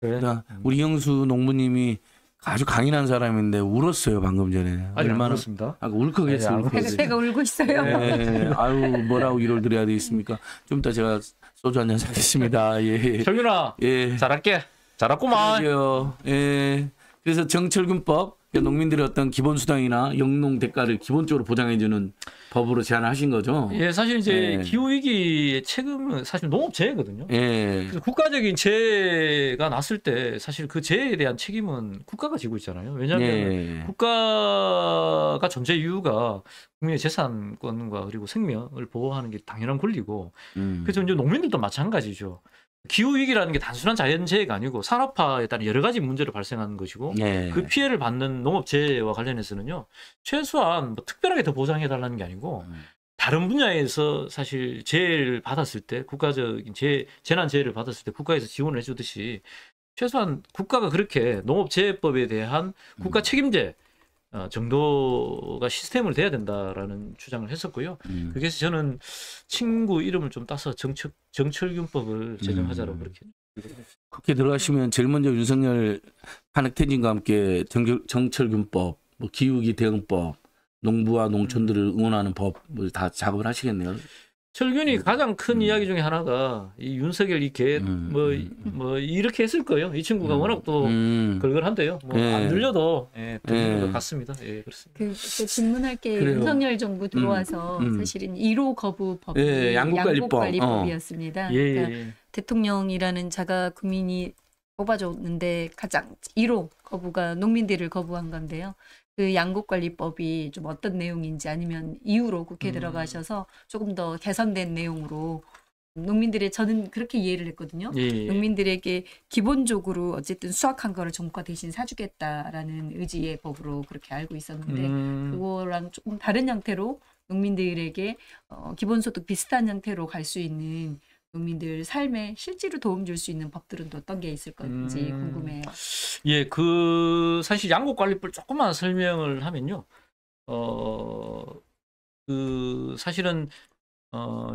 그래? 그러니까 우리 영수 농부님이 아주 강인한 사람인데 울었어요 방금 전에. 아니, 얼마나 울었습니다. 아, 울컥했어요. 네, 제가 울고 있어요. 네, 네, 네. 아유 뭐라고 위로를 드려야 되겠습니까? 좀 이따 제가 소주 한잔 사겠습니다. 예. 철윤아, 예. 잘할게. 잘했구만. 그러게요. 예. 그래서 정철군법 그러니까 농민들의 어떤 기본 수당이나 영농 대가를 기본적으로 보장해주는 법으로 제안을 하신 거죠. 예, 사실 이제 예. 기후 위기의 책임은 사실 농업 재해거든요. 예. 그래서 국가적인 재해가 났을 때 사실 그 재해에 대한 책임은 국가가 지고 있잖아요. 왜냐하면 예. 국가가 존재 이유가 국민의 재산권과 그리고 생명을 보호하는 게 당연한 권리고. 음. 그래서 이제 농민들도 마찬가지죠. 기후 위기라는 게 단순한 자연재해가 아니고 산업화에 따른 여러 가지 문제로 발생하는 것이고 네. 그 피해를 받는 농업재해와 관련해서는요 최소한 뭐 특별하게 더보장해 달라는 게 아니고 음. 다른 분야에서 사실 재해를 받았을 때 국가적인 재 재난 재해를 받았을 때 국가에서 지원을 해주듯이 최소한 국가가 그렇게 농업재해법에 대한 국가 음. 책임제 어, 정도가 시스템을 돼야 된다라는 주장을 했었고요. 음. 그래서 저는 친구 이름을 좀 따서 정철, 정철균법을 제정하자라고 음. 그렇게. 국회 들어가시면 제일 먼저 윤석열 탄핵 퇴진과 함께 정철, 정철균법, 뭐 기후기 대응법, 농부와 농촌들을 응원하는 법을 다 작업을 하시겠네요. 철균이 음. 가장 큰 음. 이야기 중에 하나가 이 윤석열 이개뭐뭐 음, 뭐 이렇게 했을 거예요. 이 친구가 워낙 또 걸걸한데요. 뭐안 예. 들려도 예, 들리는 예. 것 같습니다. 예, 그렇습니다. 그 그때 질문할 게 그래요. 윤석열 정부 들어와서 사실은 1호 거부 법이 예, 양국관리법. 이었습니다 어. 예, 그러니까 대통령이라는 자가 국민이 뽑아줬는데 가장 1호 거부가 농민들을 거부한 건데요. 그 양곡관리법이 좀 어떤 내용인지 아니면 이후로 국회에 음. 들어가셔서 조금 더 개선된 내용으로 농민들의 저는 그렇게 이해를 했거든요. 예, 예. 농민들에게 기본적으로 어쨌든 수확한 거를 정부가 대신 사주겠다라는 의지의 법으로 그렇게 알고 있었는데 음. 그거랑 조금 다른 형태로 농민들에게 어, 기본소득 비슷한 형태로 갈 수 있는 농민들 삶에 실제로 도움 줄 수 있는 법들은 또 어떤 게 있을 건지 음... 궁금해요. 예, 그 사실 양곡관리법 조금만 설명을 하면요. 어, 그 사실은 어,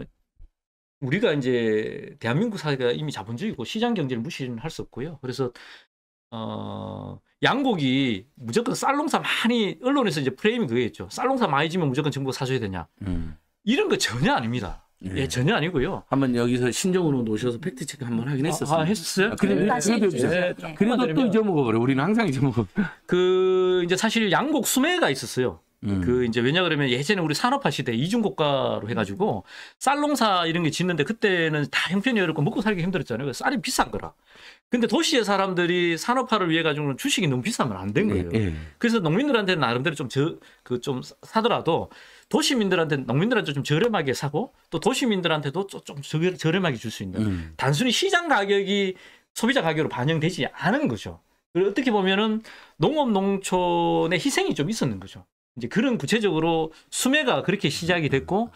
우리가 이제 대한민국 사회가 이미 자본주의고 시장 경제를 무시할수 없고요. 그래서 어, 양곡이 무조건 쌀농사 많이 언론에서 이제 프레임이 그게 있죠. 쌀농사 많이 지면 무조건 정부가 사줘야 되냐. 음. 이런 거 전혀 아닙니다. 예. 예, 전혀 아니고요. 한번 여기서 신정으로 놓으셔서 팩트 체크 한번 하긴 아, 했었어요. 아, 했었어요? 아, 그래, 다 그래도 해주세요. 네, 좀 그래도 또 잊어먹어 버려. 우리는 항상 잊어먹어. 그 이제 사실 양곡 수매가 있었어요. 음. 그 이제 왜냐 그러면 예전에 우리 산업화 시대 이중고가로 해가지고 쌀농사 이런 게 짓는데 그때는 다 형편이 어렵고 먹고 살기 힘들었잖아요. 쌀이 비싼 거라. 근데 도시의 사람들이 산업화를 위해 가지고는 주식이 너무 비싸면 안된 예, 거예요. 예, 예. 그래서 농민들한테는 나름대로 좀저그좀 그 사더라도 도시민들한테 농민들한테 좀 저렴하게 사고 또 도시민들한테도 좀 저렴하게 줄 수 있는 음. 단순히 시장 가격이 소비자 가격으로 반영되지 않은 거죠. 그리고 어떻게 보면은 농업 농촌의 희생이 좀 있었는 거죠. 이제 그런 구체적으로 수매가 그렇게 시작이 됐고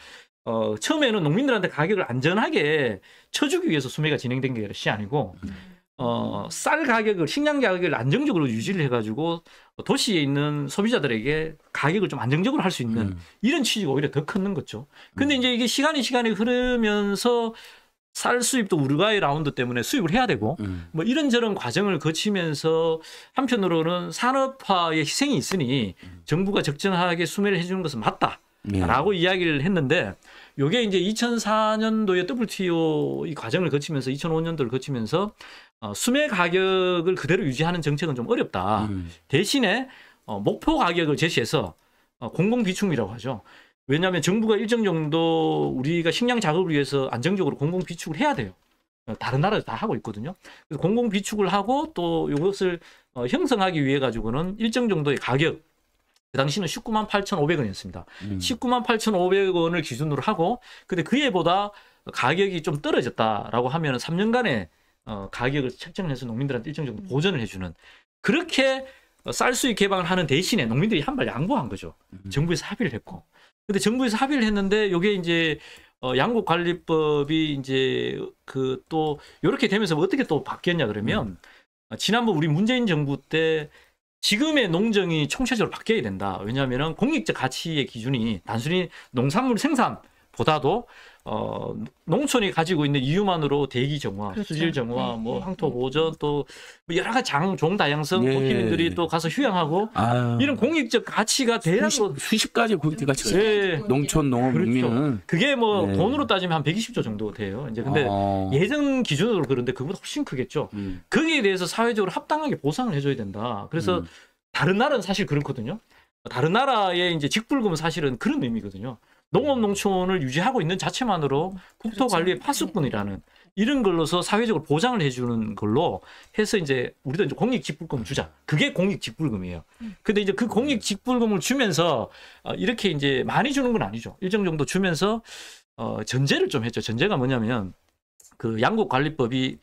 어 처음에는 농민들한테 가격을 안전하게 쳐주기 위해서 수매가 진행된 것이 아니고 음. 어, 쌀 가격을 식량 가격을 안정적으로 유지를 해가지고 도시에 있는 소비자들에게 가격을 좀 안정적으로 할 수 있는 음. 이런 취지가 오히려 더 컸는 거죠. 근데 음. 이제 이게 시간이 시간이 흐르면서 쌀 수입도 우루과이 라운드 때문에 수입을 해야 되고 음. 뭐 이런저런 과정을 거치면서 한편으로는 산업화의 희생이 있으니 음. 정부가 적정하게 수매를 해주는 것은 맞다. 예. 라고 네. 이야기를 했는데 요게 이제 2004년도에 WTO 이 과정을 거치면서 2005년도를 거치면서 어, 수매 가격을 그대로 유지하는 정책은 좀 어렵다. 음. 대신에 어, 목표 가격을 제시해서 어, 공공비축이라고 하죠. 왜냐하면 정부가 일정 정도 우리가 식량 작업을 위해서 안정적으로 공공비축을 해야 돼요. 어, 다른 나라에서 다 하고 있거든요. 그래서 공공비축을 하고 또 이것을 어, 형성하기 위해 가지고는 일정 정도의 가격 그 당시는 19만 8,500원이었습니다. 음. 19만 8,500원을 기준으로 하고 근데 그해보다 가격이 좀 떨어졌다라고 하면 3년간의 어, 가격을 책정해서 농민들한테 일정 정도 음. 보전을 해주는 그렇게 쌀 수입 개방을 하는 대신에 농민들이 한 발 양보한 거죠. 정부에서 합의를 했고. 근데 정부에서 합의를 했는데 요게 이제 어, 양국 관리법이 이제 그 또 요렇게 되면서 뭐 어떻게 또 바뀌었냐 그러면 음. 어, 지난번 우리 문재인 정부 때 지금의 농정이 총체적으로 바뀌어야 된다. 왜냐하면 공익적 가치의 기준이 단순히 농산물 생산 보다도 어, 농촌이 가지고 있는 이유만으로 대기 정화, 그렇죠. 수질 정화, 네, 뭐 네, 황토 네. 보존 또 뭐 여러 가지 장 종 다양성 네. 호민들이또 가서 휴양하고 아유. 이런 공익적 가치가 대략으로 수십, 가지 공익적 가치가 네. 농촌 농업 그렇죠. 그게 뭐 네. 돈으로 따지면 한 120조 정도 돼요. 이제 근데 아. 예전 기준으로 그런데 그보다 훨씬 크겠죠. 음. 거기에 대해서 사회적으로 합당하게 보상을 해줘야 된다. 그래서 음. 다른 나라는 사실 그렇거든요. 다른 나라의 이제 직불금 사실은 그런 의미거든요. 농업농촌을 유지하고 있는 자체만으로 음, 그렇죠. 국토관리의 네. 파수꾼이라는 이런 걸로서 사회적으로 보장을 해주는 걸로 해서 이제 우리도 이제 공익직불금 주자. 그게 공익직불금이에요. 음. 근데 이제 그 공익직불금을 주면서 어, 이렇게 이제 많이 주는 건 아니죠. 일정 정도 주면서 어 전제를 좀 했죠. 전제가 뭐냐면 그양국관리법이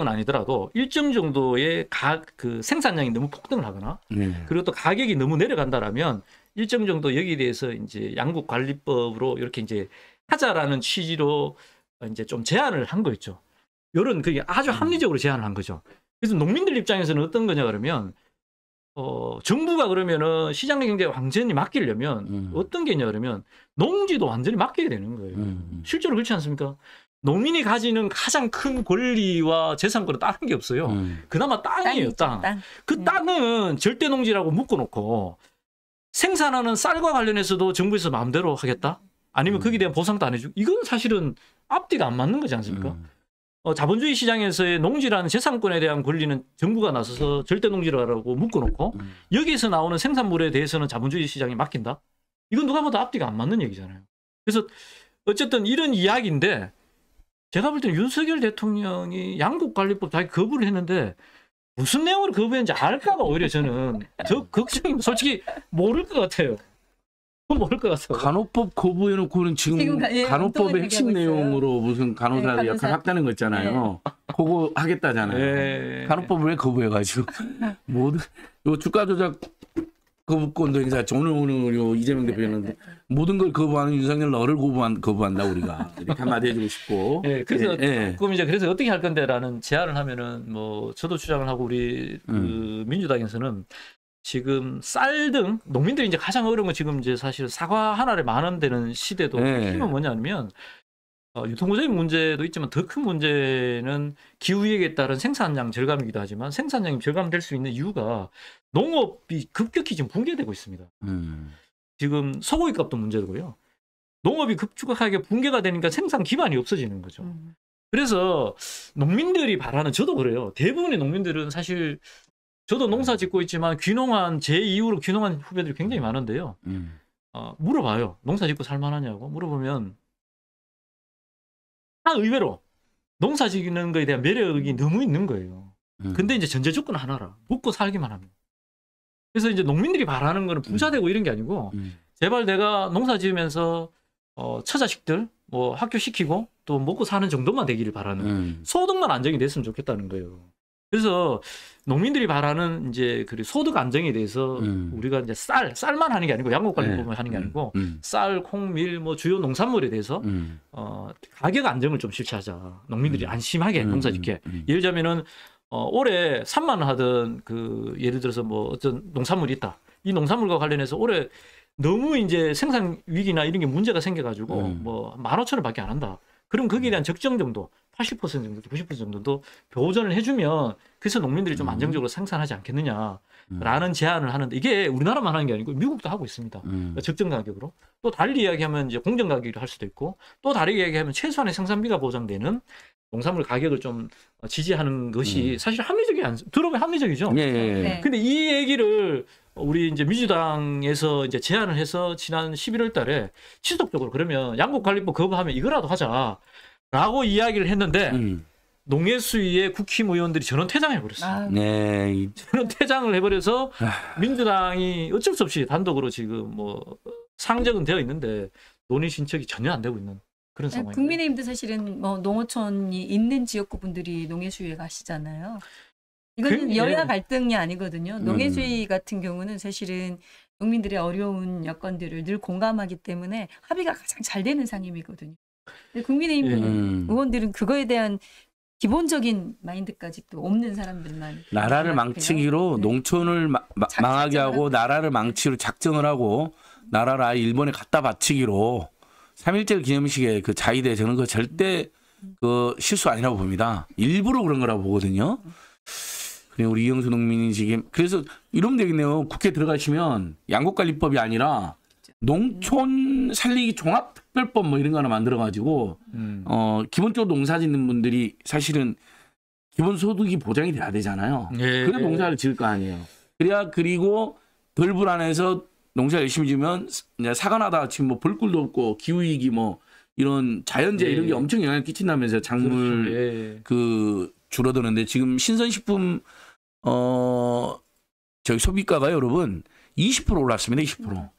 무작정은 아니더라도 일정 정도의 각 그 생산량이 너무 폭등을 하거나 네. 그리고 또 가격이 너무 내려간다라면 일정 정도 여기에 대해서 이제 양국 관리법으로 이렇게 이제 하자라는 취지로 이제 좀 제안을 한 거였죠. 요런 그게 아주 음. 합리적으로 제안을 한 거죠. 그래서 농민들 입장에서는 어떤 거냐 그러면 어 정부가 그러면은 시장 경제 완전히 맡기려면 음. 어떤 게냐 그러면 농지도 완전히 맡겨야 되는 거예요. 음, 음. 실제로 그렇지 않습니까? 농민이 가지는 가장 큰 권리와 재산권은 다른 게 없어요. 음. 그나마 땅이에요, 땅. 땅. 그 네. 땅은 절대 농지라고 묶어놓고 생산하는 쌀과 관련해서도 정부에서 마음대로 하겠다? 아니면 음. 거기에 대한 보상도 안 해주고 이건 사실은 앞뒤가 안 맞는 거지 않습니까? 음. 어, 자본주의 시장에서의 농지라는 재산권에 대한 권리는 정부가 나서서 절대 농지라고 묶어놓고 음. 여기에서 나오는 생산물에 대해서는 자본주의 시장이 맡긴다? 이건 누가 봐도 앞뒤가 안 맞는 얘기잖아요. 그래서 어쨌든 이런 이야기인데 제가 볼 때는 윤석열 대통령이 양국관리법 자기 거부를 했는데 무슨 내용으로 거부했는지 그 알까가 오히려 저는 더 걱정이 솔직히 모를 것 같아요. 모를 것 같아요. 간호법 거부해놓고는 지금, 지금 가, 예, 간호법의 핵심 내용으로 무슨 간호사를 네, 약간 학다는 거 있잖아요. 네. 그거 하겠다잖아요. 네. 간호법을 왜 거부해가지고 모든 요 주가 조작 거부권도행사 전원훈 의원 이재명 네, 대표는 네, 네, 네. 모든 걸 거부하는 윤석열 너를 거부한 거부한다 우리가 이렇게 한마디 해주고 싶고. 네, 그래서 예, 예, 조금 이제 그래서 어떻게 할 건데라는 제안을 하면은 뭐 저도 주장을 하고 우리 음. 그 음. 민주당에서는 지금 쌀 등 농민들이 이제 가장 어려운 건 지금 이제 사실 사과 하나를 만원 되는 시대도 네. 힘은 뭐냐면 어, 유통구조의 문제도 있지만 더 큰 문제는 기후위기에 따른 생산량 절감이기도 하지만 생산량이 절감될 수 있는 이유가 농업이 급격히 지금 붕괴되고 있습니다. 음. 지금 소고기 값도 문제고요. 농업이 급격하게 붕괴가 되니까 생산 기반이 없어지는 거죠. 음. 그래서 농민들이 바라는 저도 그래요. 대부분의 농민들은 사실 저도 농사 음. 짓고 있지만 귀농한 제 이후로 귀농한 후배들이 굉장히 많은데요. 음. 어, 물어봐요. 농사 짓고 살만하냐고 물어보면 다 의외로 농사 지기는 거에 대한 매력이 음. 너무 있는 거예요. 음. 근데 이제 전제 조건 하나라. 먹고 살기만 하면. 그래서 이제 농민들이 바라는 거는 부자 되고 음. 이런 게 아니고 음. 제발 내가 농사 지으면서 어, 처자식들 뭐 학교 시키고 또 먹고 사는 정도만 되기를 바라는 음. 소득만 안정이 됐으면 좋겠다는 거예요. 그래서 농민들이 바라는 이제 그 소득 안정에 대해서 음. 우리가 이제 쌀 쌀만 하는 게 아니고 양곡 관리법분 네. 하는 게 음. 아니고 음. 쌀, 콩, 밀, 뭐 주요 농산물에 대해서 음. 어 가격 안정을 좀 실시하자. 농민들이 음. 안심하게 음. 농사짓게. 예를 들자면은 어 올해 3만 원 하던 그 예를 들어서 뭐 어떤 농산물이 있다. 이 농산물과 관련해서 올해 너무 이제 생산 위기나 이런 게 문제가 생겨가지고 뭐 15,000원밖에 안 한다. 그럼 거기에 대한 적정 정도 80% 정도, 90% 정도도 보전을 해주면 그래서 농민들이 좀 음. 안정적으로 생산하지 않겠느냐라는 음. 제안을 하는데 이게 우리나라만 하는 게 아니고 미국도 하고 있습니다. 음. 그러니까 적정 가격으로 또 달리 이야기하면 이제 공정 가격으로 할 수도 있고 또 다르게 이야기하면 최소한의 생산비가 보장되는 농산물 가격을 좀 지지하는 것이 음. 사실 합리적이 안 들어보면 합리적이죠. 예, 예, 예. 네. 근데 이 얘기를 우리 이제 민주당에서 이제 제안을 해서 지난 11월 달에 지속적으로 그러면 양국관리법 거부하면 이거라도 하자라고 이야기를 했는데 음. 농해수위의 국힘 의원들이 전원 퇴장해 버렸어요. 아, 네. 전원 퇴장을 해 버려서 아. 민주당이 어쩔 수 없이 단독으로 지금 뭐 상정은 되어 있는데 논의 신청이 전혀 안 되고 있는 그런 네, 상황입니다. 국민의힘도 사실은 뭐 농어촌이 있는 지역구 분들이 농해수위에 가시잖아요. 이건 여야 갈등이 아니거든요. 음. 농해주의 음. 같은 경우는 사실은 농민들의 어려운 여건들을 늘 공감하기 때문에 합의가 가장 잘 되는 상임이거든요. 국민의힘 음. 예. 의원들은 그거에 대한 기본적인 마인드까지 도 없는 사람들만 나라를 망치기로 네. 농촌을 마, 마, 망하게 하고 나라를 망치로 작정을 하고 나라를 아예 일본에 갖다 바치기로 삼일절 기념식에 그 자의대 저는 그 절대 음. 그 실수 아니라고 봅니다. 일부러 그런 거라고 보거든요. 음. 네, 우리 이영수 농민이 지금 그래서 이러면 되겠네요. 국회 들어가시면 양곡관리법이 아니라 농촌 살리기 종합특별법 뭐 이런 거 하나 만들어가지고 음. 어 기본적으로 농사 짓는 분들이 사실은 기본 소득이 보장이 돼야 되잖아요. 예. 그래 농사를 지을 거 아니에요. 그래야 그리고 덜 불안해서 농사 열심히 지면 으으 사과나다 지금 뭐 벌꿀도 없고 기후위기 뭐 이런 자연재 예. 이런 게 예. 엄청 영향을 끼친다면서 작물 그 예. 그 줄어드는데 지금 신선식품 음. 어, 저희 소비가가 여러분 20% 올랐습니다. 20%.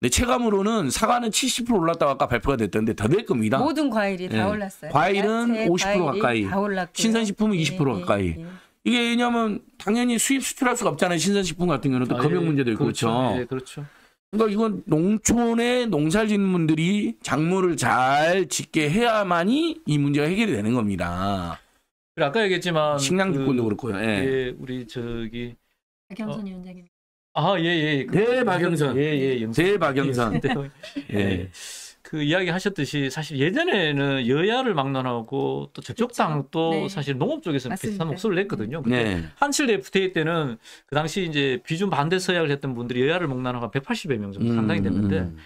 내 음. 체감으로는 사과는 70%올랐다고 아까 발표가 됐던데 더 될 겁니다. 모든 과일이 다 예. 올랐어요. 과일은 야채, 50% 가까이. 신선식품은 20% 예, 예, 가까이. 예, 예. 이게 왜냐하면 당연히 수입 수출할 수가 없잖아요. 신선식품 같은 경우는 또 아, 금융 문제도 있고 그렇죠. 그렇죠. 그렇죠. 그러니까 이건 농촌의 농살짓는 분들이 작물을 잘 짓게 해야만이 이 문제가 해결이 되는 겁니다. 그리고 아까 얘기했지만 식량주권도 그, 그렇고요. 예. 예, 우리 저기 박영선 어, 위원장님. 아, 예, 예. 그, 네, 박영선. 예, 예, 영선. 네, 박영선. 예, 예. 예. 그 이야기 하셨듯이 사실 예전에는 여야를 막론하고 또저적당또 네. 사실 농업 쪽에서 비슷한 목소리를 냈거든요. 네. 한칠 FTA 때는 그 당시 이제 비준 반대 서약을 했던 분들이 여야를 막론하고 180여 명 정도 음, 상당히 됐는데 음.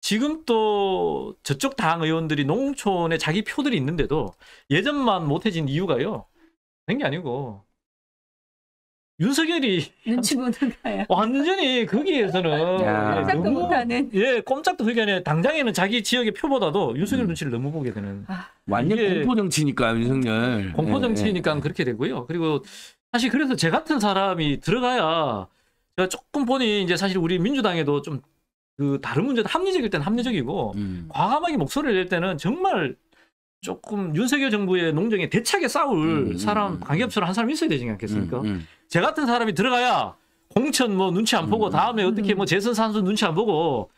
지금 또 저쪽 당 의원들이 농촌에 자기 표들이 있는데도 예전만 못해진 이유가요. 된 게 아니고 윤석열이 눈치 보는 거야. 완전히 거기에서는 야. 꼼짝도 너무, 못하는. 예, 꼼짝도 그게 아니 당장에는 자기 지역의 표보다도 윤석열 음. 눈치를 너무 보게 되는. 아. 완전 공포 정치니까 윤석열. 공포 정치니까 예, 예. 그렇게 되고요. 그리고 사실 그래서 제 같은 사람이 들어가야 제가 조금 보니 이제 사실 우리 민주당에도 좀그 다른 문제도 합리적일 때는 합리적이고 음. 과감하게 목소리를 낼 때는 정말 조금 윤석열 정부의 농정에 대차게 싸울 음. 음 사람 음, 음. 관계업체로 한 사람이 있어야 되지 않겠습니까? 음. 제 같은 사람이 들어가야 공천 뭐 눈치 안 보고 다음에 어떻게 뭐 재선 산수 눈치 안 보고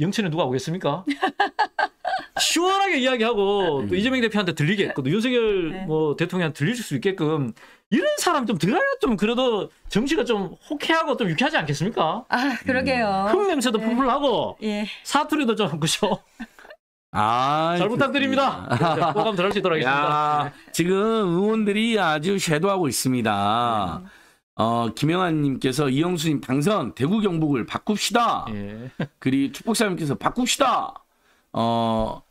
영천에 누가 오겠습니까? 시원하게 이야기하고 또 이재명 대표한테 들리게끔 또 윤석열 네. 뭐 대통령한테 들릴 수 있게끔 이런 사람 좀 들어야 좀 그래도 정치가 좀 호쾌하고 좀 유쾌하지 않겠습니까? 아 그러게요. 흙 음. 냄새도 네. 풀풀 하고 예. 사투리도 좀 그죠. 아, 잘 그, 부탁드립니다. 그, 그, 호감 들을 어수 있도록 하겠습니다. 야, 네. 지금 의원들이 아주 섀도하고 있습니다. 음. 어, 김영환님께서 이영수님 당선 대구 경북을 바꿉시다. 예. 그리 고 축복사님께서 바꿉시다. 어,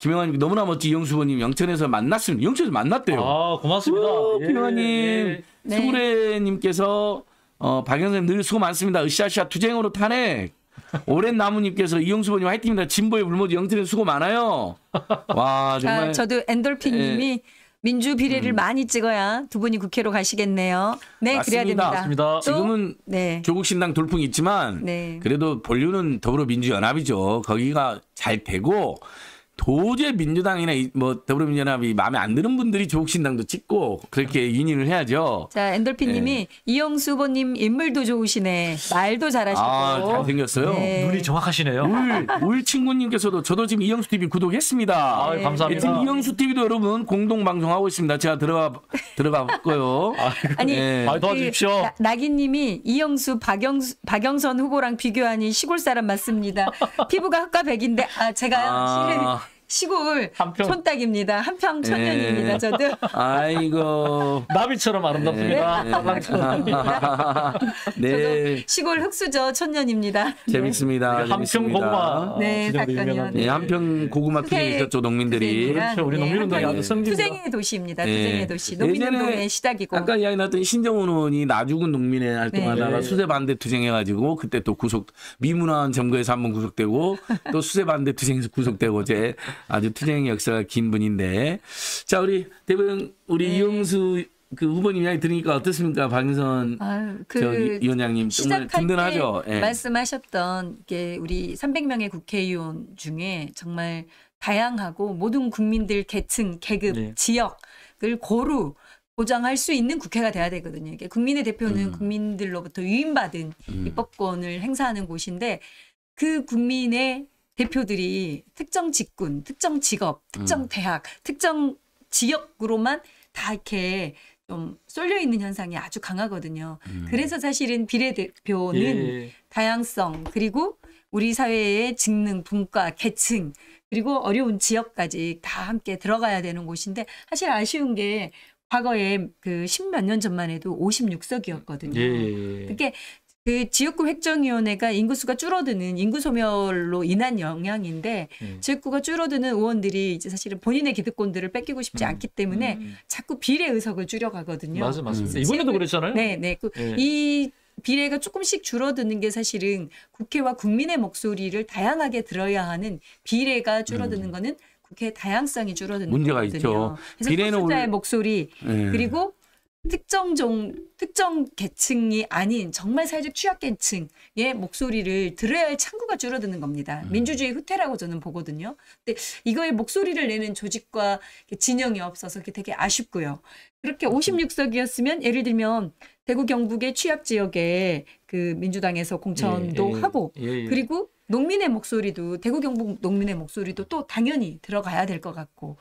김영환님 너무나 멋지 이영수원님 영천에서 만났습니다. 영천에서 만났대요. 아 고맙습니다. 어, 예, 김영환님 예. 예. 네. 수구레님께서 어, 박영선님 늘 수고 많습니다. 으쌰으쌰 투쟁으로 탄핵. 오랜 나무님께서 이영수원님 화이팅입니다. 진보의 불모지 영천에 수고 많아요. 와 아, 정말. 아, 저도 엔돌핀님이 예. 민주 비례를 음. 많이 찍어야 두 분이 국회로 가시겠네요. 네, 맞습니다. 그래야 됩니다. 맞습니다. 지금은 네. 조국 신당 돌풍이 있지만 네. 그래도 본류는 더불어민주연합이죠. 거기가 잘 되고 도저히 민주당이나 뭐 더불어민주연합이 마음에 안 드는 분들이 조국신당도 찍고 그렇게 유인을 해야죠. 자 엔돌피님이 네. 예. 이영수 후보님 인물도 좋으시네, 말도 잘하시고 아, 잘생겼어요. 네. 눈이 정확하시네요. 울, 울 친구님께서도 저도 지금 이영수 TV 구독했습니다. 아유, 네. 감사합니다. 지금 이영수 TV도 여러분 공동 방송하고 있습니다. 제가 들어가 들어가고요. 아니 네. 아, 도와주십시오. 그, 나, 나기님이 이영수 박영 박영선 후보랑 비교하니 시골 사람 맞습니다. 피부가 흑과 백인데 아 제가 아... 시골 한평. 촌딱입니다. 한평 천년입니다 예. 저도. 아이고. 나비처럼 아름답습니다. 예. 네. 네. 시골 흑수저 천년입니다. 재밌습니다. 네. 한평 고구마. 네, 박근현. 네, 한평 고구마 키우 있었죠, 농민들이. 그렇죠. 우리 네, 농민운이 아주 성립 투쟁의 도시입니다. 예. 투쟁의 도시. 농민운의 시작이고. 아까 이야기 나왔던 신정훈 의원이 나죽은 농민의 활동하다가 네. 네. 수세 반대 투쟁해가지고 그때 또 구속, 미문화원 점거에서 한 번 구속되고 또 수세 반대 투쟁에서 구속되고 이제 아주 투쟁의 역사가 긴 분인데. 자, 우리 대변 우리 네. 이용수 그 후보님 이야기 들으니까 어떻습니까? 박인선 아그 위원장님 정말 든든하죠. 예. 말씀하셨던 게 우리 300명의 국회의원 중에 정말 다양하고 모든 국민들 계층, 계급, 네. 지역을 고루 보장할 수 있는 국회가 돼야 되거든요. 이게 국민의 대표는 음. 국민들로부터 위임받은 음. 입법권을 행사하는 곳인데 그 국민의 대표들이 특정 직군, 특정 직업, 특정 음. 대학, 특정 지역으로만 다 이렇게 좀 쏠려 있는 현상이 아주 강하거든요. 음. 그래서 사실은 비례대표는 예. 다양성 그리고 우리 사회의 직능, 분과, 계층 그리고 어려운 지역까지 다 함께 들어가야 되는 곳인데 사실 아쉬운 게 과거에 그 십몇 년 전만 해도 56석이었거든요. 예, 예, 예. 그게 그 지역구 획정위원회가 인구수가 줄어드는 인구 소멸로 인한 영향인데 음. 지역구가 줄어드는 의원들이 이제 사실은 본인의 기득권들을 뺏기고 싶지 음. 않기 때문에 음. 자꾸 비례 의석을 줄여가거든요. 맞아 맞습니다. 음. 이번에도 그랬잖아요. 네, 네. 그, 네. 이 비례가 조금씩 줄어드는 게 사실은 국회와 국민의 목소리를 다양하게 들어야 하는 비례가 줄어드는 음. 거는 국회의 다양성이 줄어드는 문제가 거거든요. 있죠. 그래서 비례는 소수자의 올... 목소리 네. 그리고 특정 종, 특정 계층이 아닌 정말 사회적 취약계층의 목소리를 들어야 할 창구가 줄어드는 겁니다. 음. 민주주의 후퇴라고 저는 보거든요. 근데 이거에 목소리를 내는 조직과 진영이 없어서 그게 되게 아쉽고요. 그렇게 56석이었으면 그렇죠. 예를 들면 대구 경북의 취약 지역에 그 민주당에서 공천도 예, 예, 예. 하고 예, 예, 그리고 농민의 목소리도 대구 경북 농민의 목소리도 또 당연히 들어가야 될 것 같고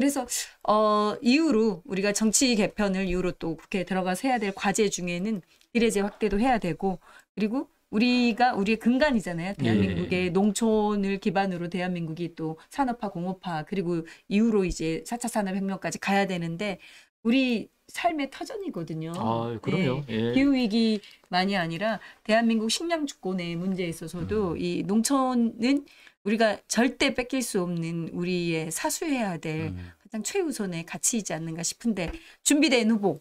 그래서 어 이후로 우리가 정치 개편을 이후로 또 국회에 들어가서 해야 될 과제 중에는 비례제 확대도 해야 되고 그리고 우리가 우리의 근간이잖아요. 예. 대한민국의 예. 농촌을 기반으로 대한민국이 또 산업화, 공업화 그리고 이후로 이제 4차 산업혁명까지 가야 되는데 우리 삶의 터전이거든요. 아, 그럼요. 예. 예. 기후 위기만이 아니라 대한민국 식량 주권의 문제에 있어서도 음. 이 농촌은 우리가 절대 뺏길 수 없는 우리의 사수해야 될 음. 가장 최우선의 가치이지 않는가 싶은데 준비된 후보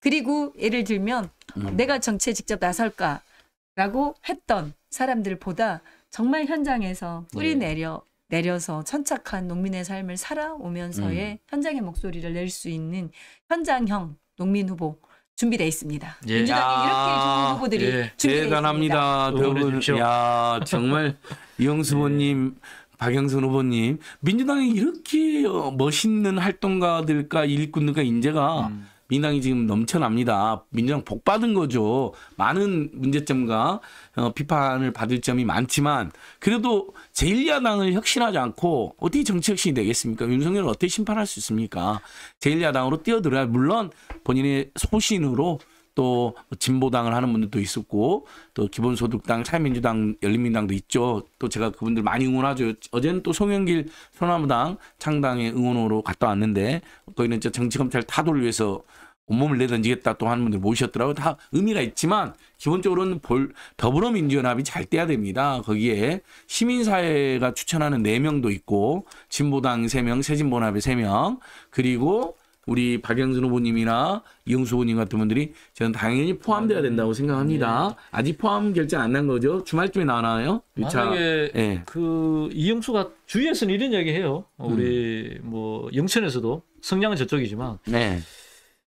그리고 예를 들면 음. 내가 정치에 직접 나설까라고 했던 사람들보다 정말 현장에서 뿌리 예. 내려 내려서 천착한 농민의 삶을 살아오면서의 음. 현장의 목소리를 낼 수 있는 현장형 농민 후보 준비돼 있습니다. 예. 민주당이 이렇게 좋은 후보들이 예. 준비돼 대단합니다. 있습니다. 어, 야 정말 이영수 후보님 박영선 후보님 민주당이 이렇게 어, 멋있는 활동가들과 일꾼들과 인재가 음. 민당이 지금 넘쳐납니다. 민주당 복 받은 거죠. 많은 문제점과 어, 비판을 받을 점이 많지만 그래도 제1야당을 혁신하지 않고 어떻게 정치 혁신이 되겠습니까? 윤석열을 어떻게 심판할 수 있습니까? 제1야당으로 뛰어들어야 물론 본인의 소신으로 또 진보당을 하는 분들도 있었고 또 기본소득당, 사회민주당, 열린민당도 있죠. 또 제가 그분들 많이 응원하죠. 어제는 또 송영길 소나무당 창당의 응원으로 갔다 왔는데 거기는 정치검찰 타도를 위해서 온몸을 내던지겠다 또 하는 분들 모셨더라고요다 의미가 있지만 기본적으로는 볼 더불어민주연합이 잘 떼야 됩니다. 거기에 시민사회가 추천하는 네명도 있고 진보당 세명 새진보합이 세명 그리고 우리 박영준 후보님이나 이용수 후보님 같은 분들이 저는 당연히 포함돼야 된다고 생각합니다. 예. 아직 포함 결정 안 난 거죠? 주말쯤에 나나요? 만약에 네. 그 이용수가 주위에서는 이런 이야기해요. 어, 우리 음. 뭐 영천에서도 성량은 저쪽이지만 네.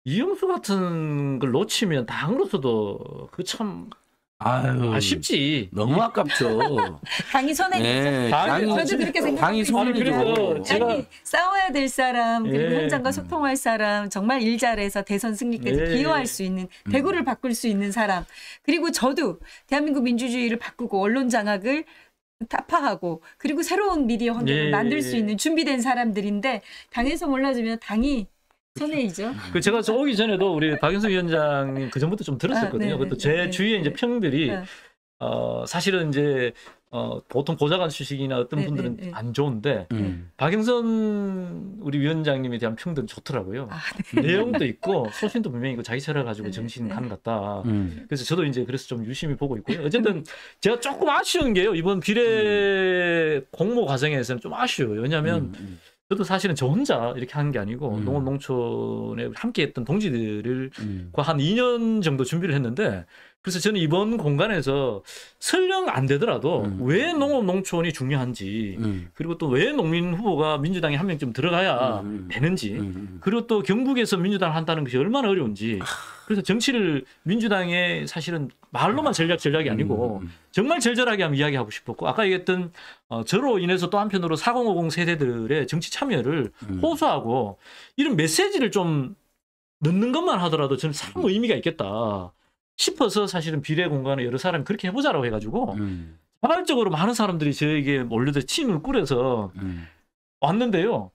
이영수 같은 걸 놓치면 당으로서도 그참 아유, 아쉽지. 너무 아깝죠. 당이 손해죠. 네, 당이, 저도 그렇 당이 손해죠. 아니, 제가... 싸워야 될 사람 그리고 네. 현장과 소통할 사람 정말 일 잘해서 대선 승리까지 네. 기여할 수 있는 음. 대구를 바꿀 수 있는 사람 그리고 저도 대한민국 민주주의를 바꾸고 언론 장악을 타파하고 그리고 새로운 미디어 환경을 예. 만들 수 있는 준비된 사람들인데 당에서 몰라주면 당이 천혜이죠. 그 제가 저 오기 전에도 우리 박영수 위원장님 그 전부터 좀 들었었거든요. 아, 네, 네, 그것도 네, 제 주위에 이제 평들이 아. 어, 사실은 이제 어, 보통 보좌관 출신이나 어떤 네네, 분들은 네네. 안 좋은데 음. 박영선 우리 위원장님에 대한 평등 좋더라고요. 아, 네. 내용도 있고 소신도 분명히 있고 자기 차를 가지고 정신 가는 것 같다. 음. 그래서 저도 이제 그래서 좀 유심히 보고 있고요. 어쨌든 제가 조금 아쉬운 게요. 이번 음. 비례 음. 공모 과정에서는 좀 아쉬워요. 왜냐하면 음, 음. 저도 사실은 저 혼자 이렇게 한 게 아니고 음. 농업 농촌에 함께했던 동지들을 음. 한 2년 정도 준비를 했는데 그래서 저는 이번 공간에서 설령 안 되더라도 음. 왜 농업 농촌이 중요한지 음. 그리고 또 왜 농민 후보가 민주당에 한 명쯤 들어가야 음. 음. 되는지 음, 음, 그리고 또 경북에서 민주당을 한다는 것이 얼마나 어려운지 아. 그래서 정치를 민주당의 사실은 말로만 전략 전략이 아니고 정말 절절하게 한번 이야기하고 싶었고 아까 얘기했던 어, 저로 인해서 또 한편으로 4050 세대들의 정치 참여를 호소하고 이런 메시지를 좀 넣는 것만 하더라도 저는 참 의미가 있겠다. 싶어서 사실은 비례 공간을 여러 사람이 그렇게 해보자라고 해가지고 음. 자발적으로 많은 사람들이 저에게 몰려서 팀을 꾸려서 음. 왔는데요.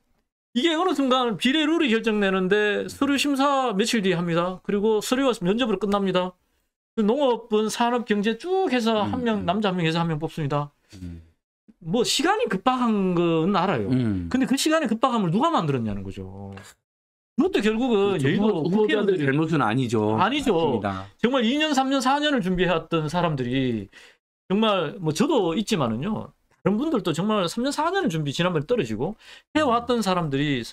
이게 어느 순간 비례 룰이 결정되는데 음. 서류 심사 며칠 뒤에 합니다. 그리고 서류가 면접으로 끝납니다. 그 농업은 산업 경제 쭉 해서 음. 한명 음. 남자 한 명 해서 한 명 뽑습니다. 음. 뭐 시간이 급박한 건 알아요. 근데 그 시간의 급박함을 누가 만들었냐는 거죠. 그것도 결국은 여의도 그 후보자들의 잘못은 아니죠. 아니죠. 맞습니다. 정말 2년, 3년, 4년을 준비해왔던 사람들이 정말 뭐 저도 있지만은요. 다른 분들도 정말 3년, 4년을 준비 지난번에 떨어지고 해왔던 사람들이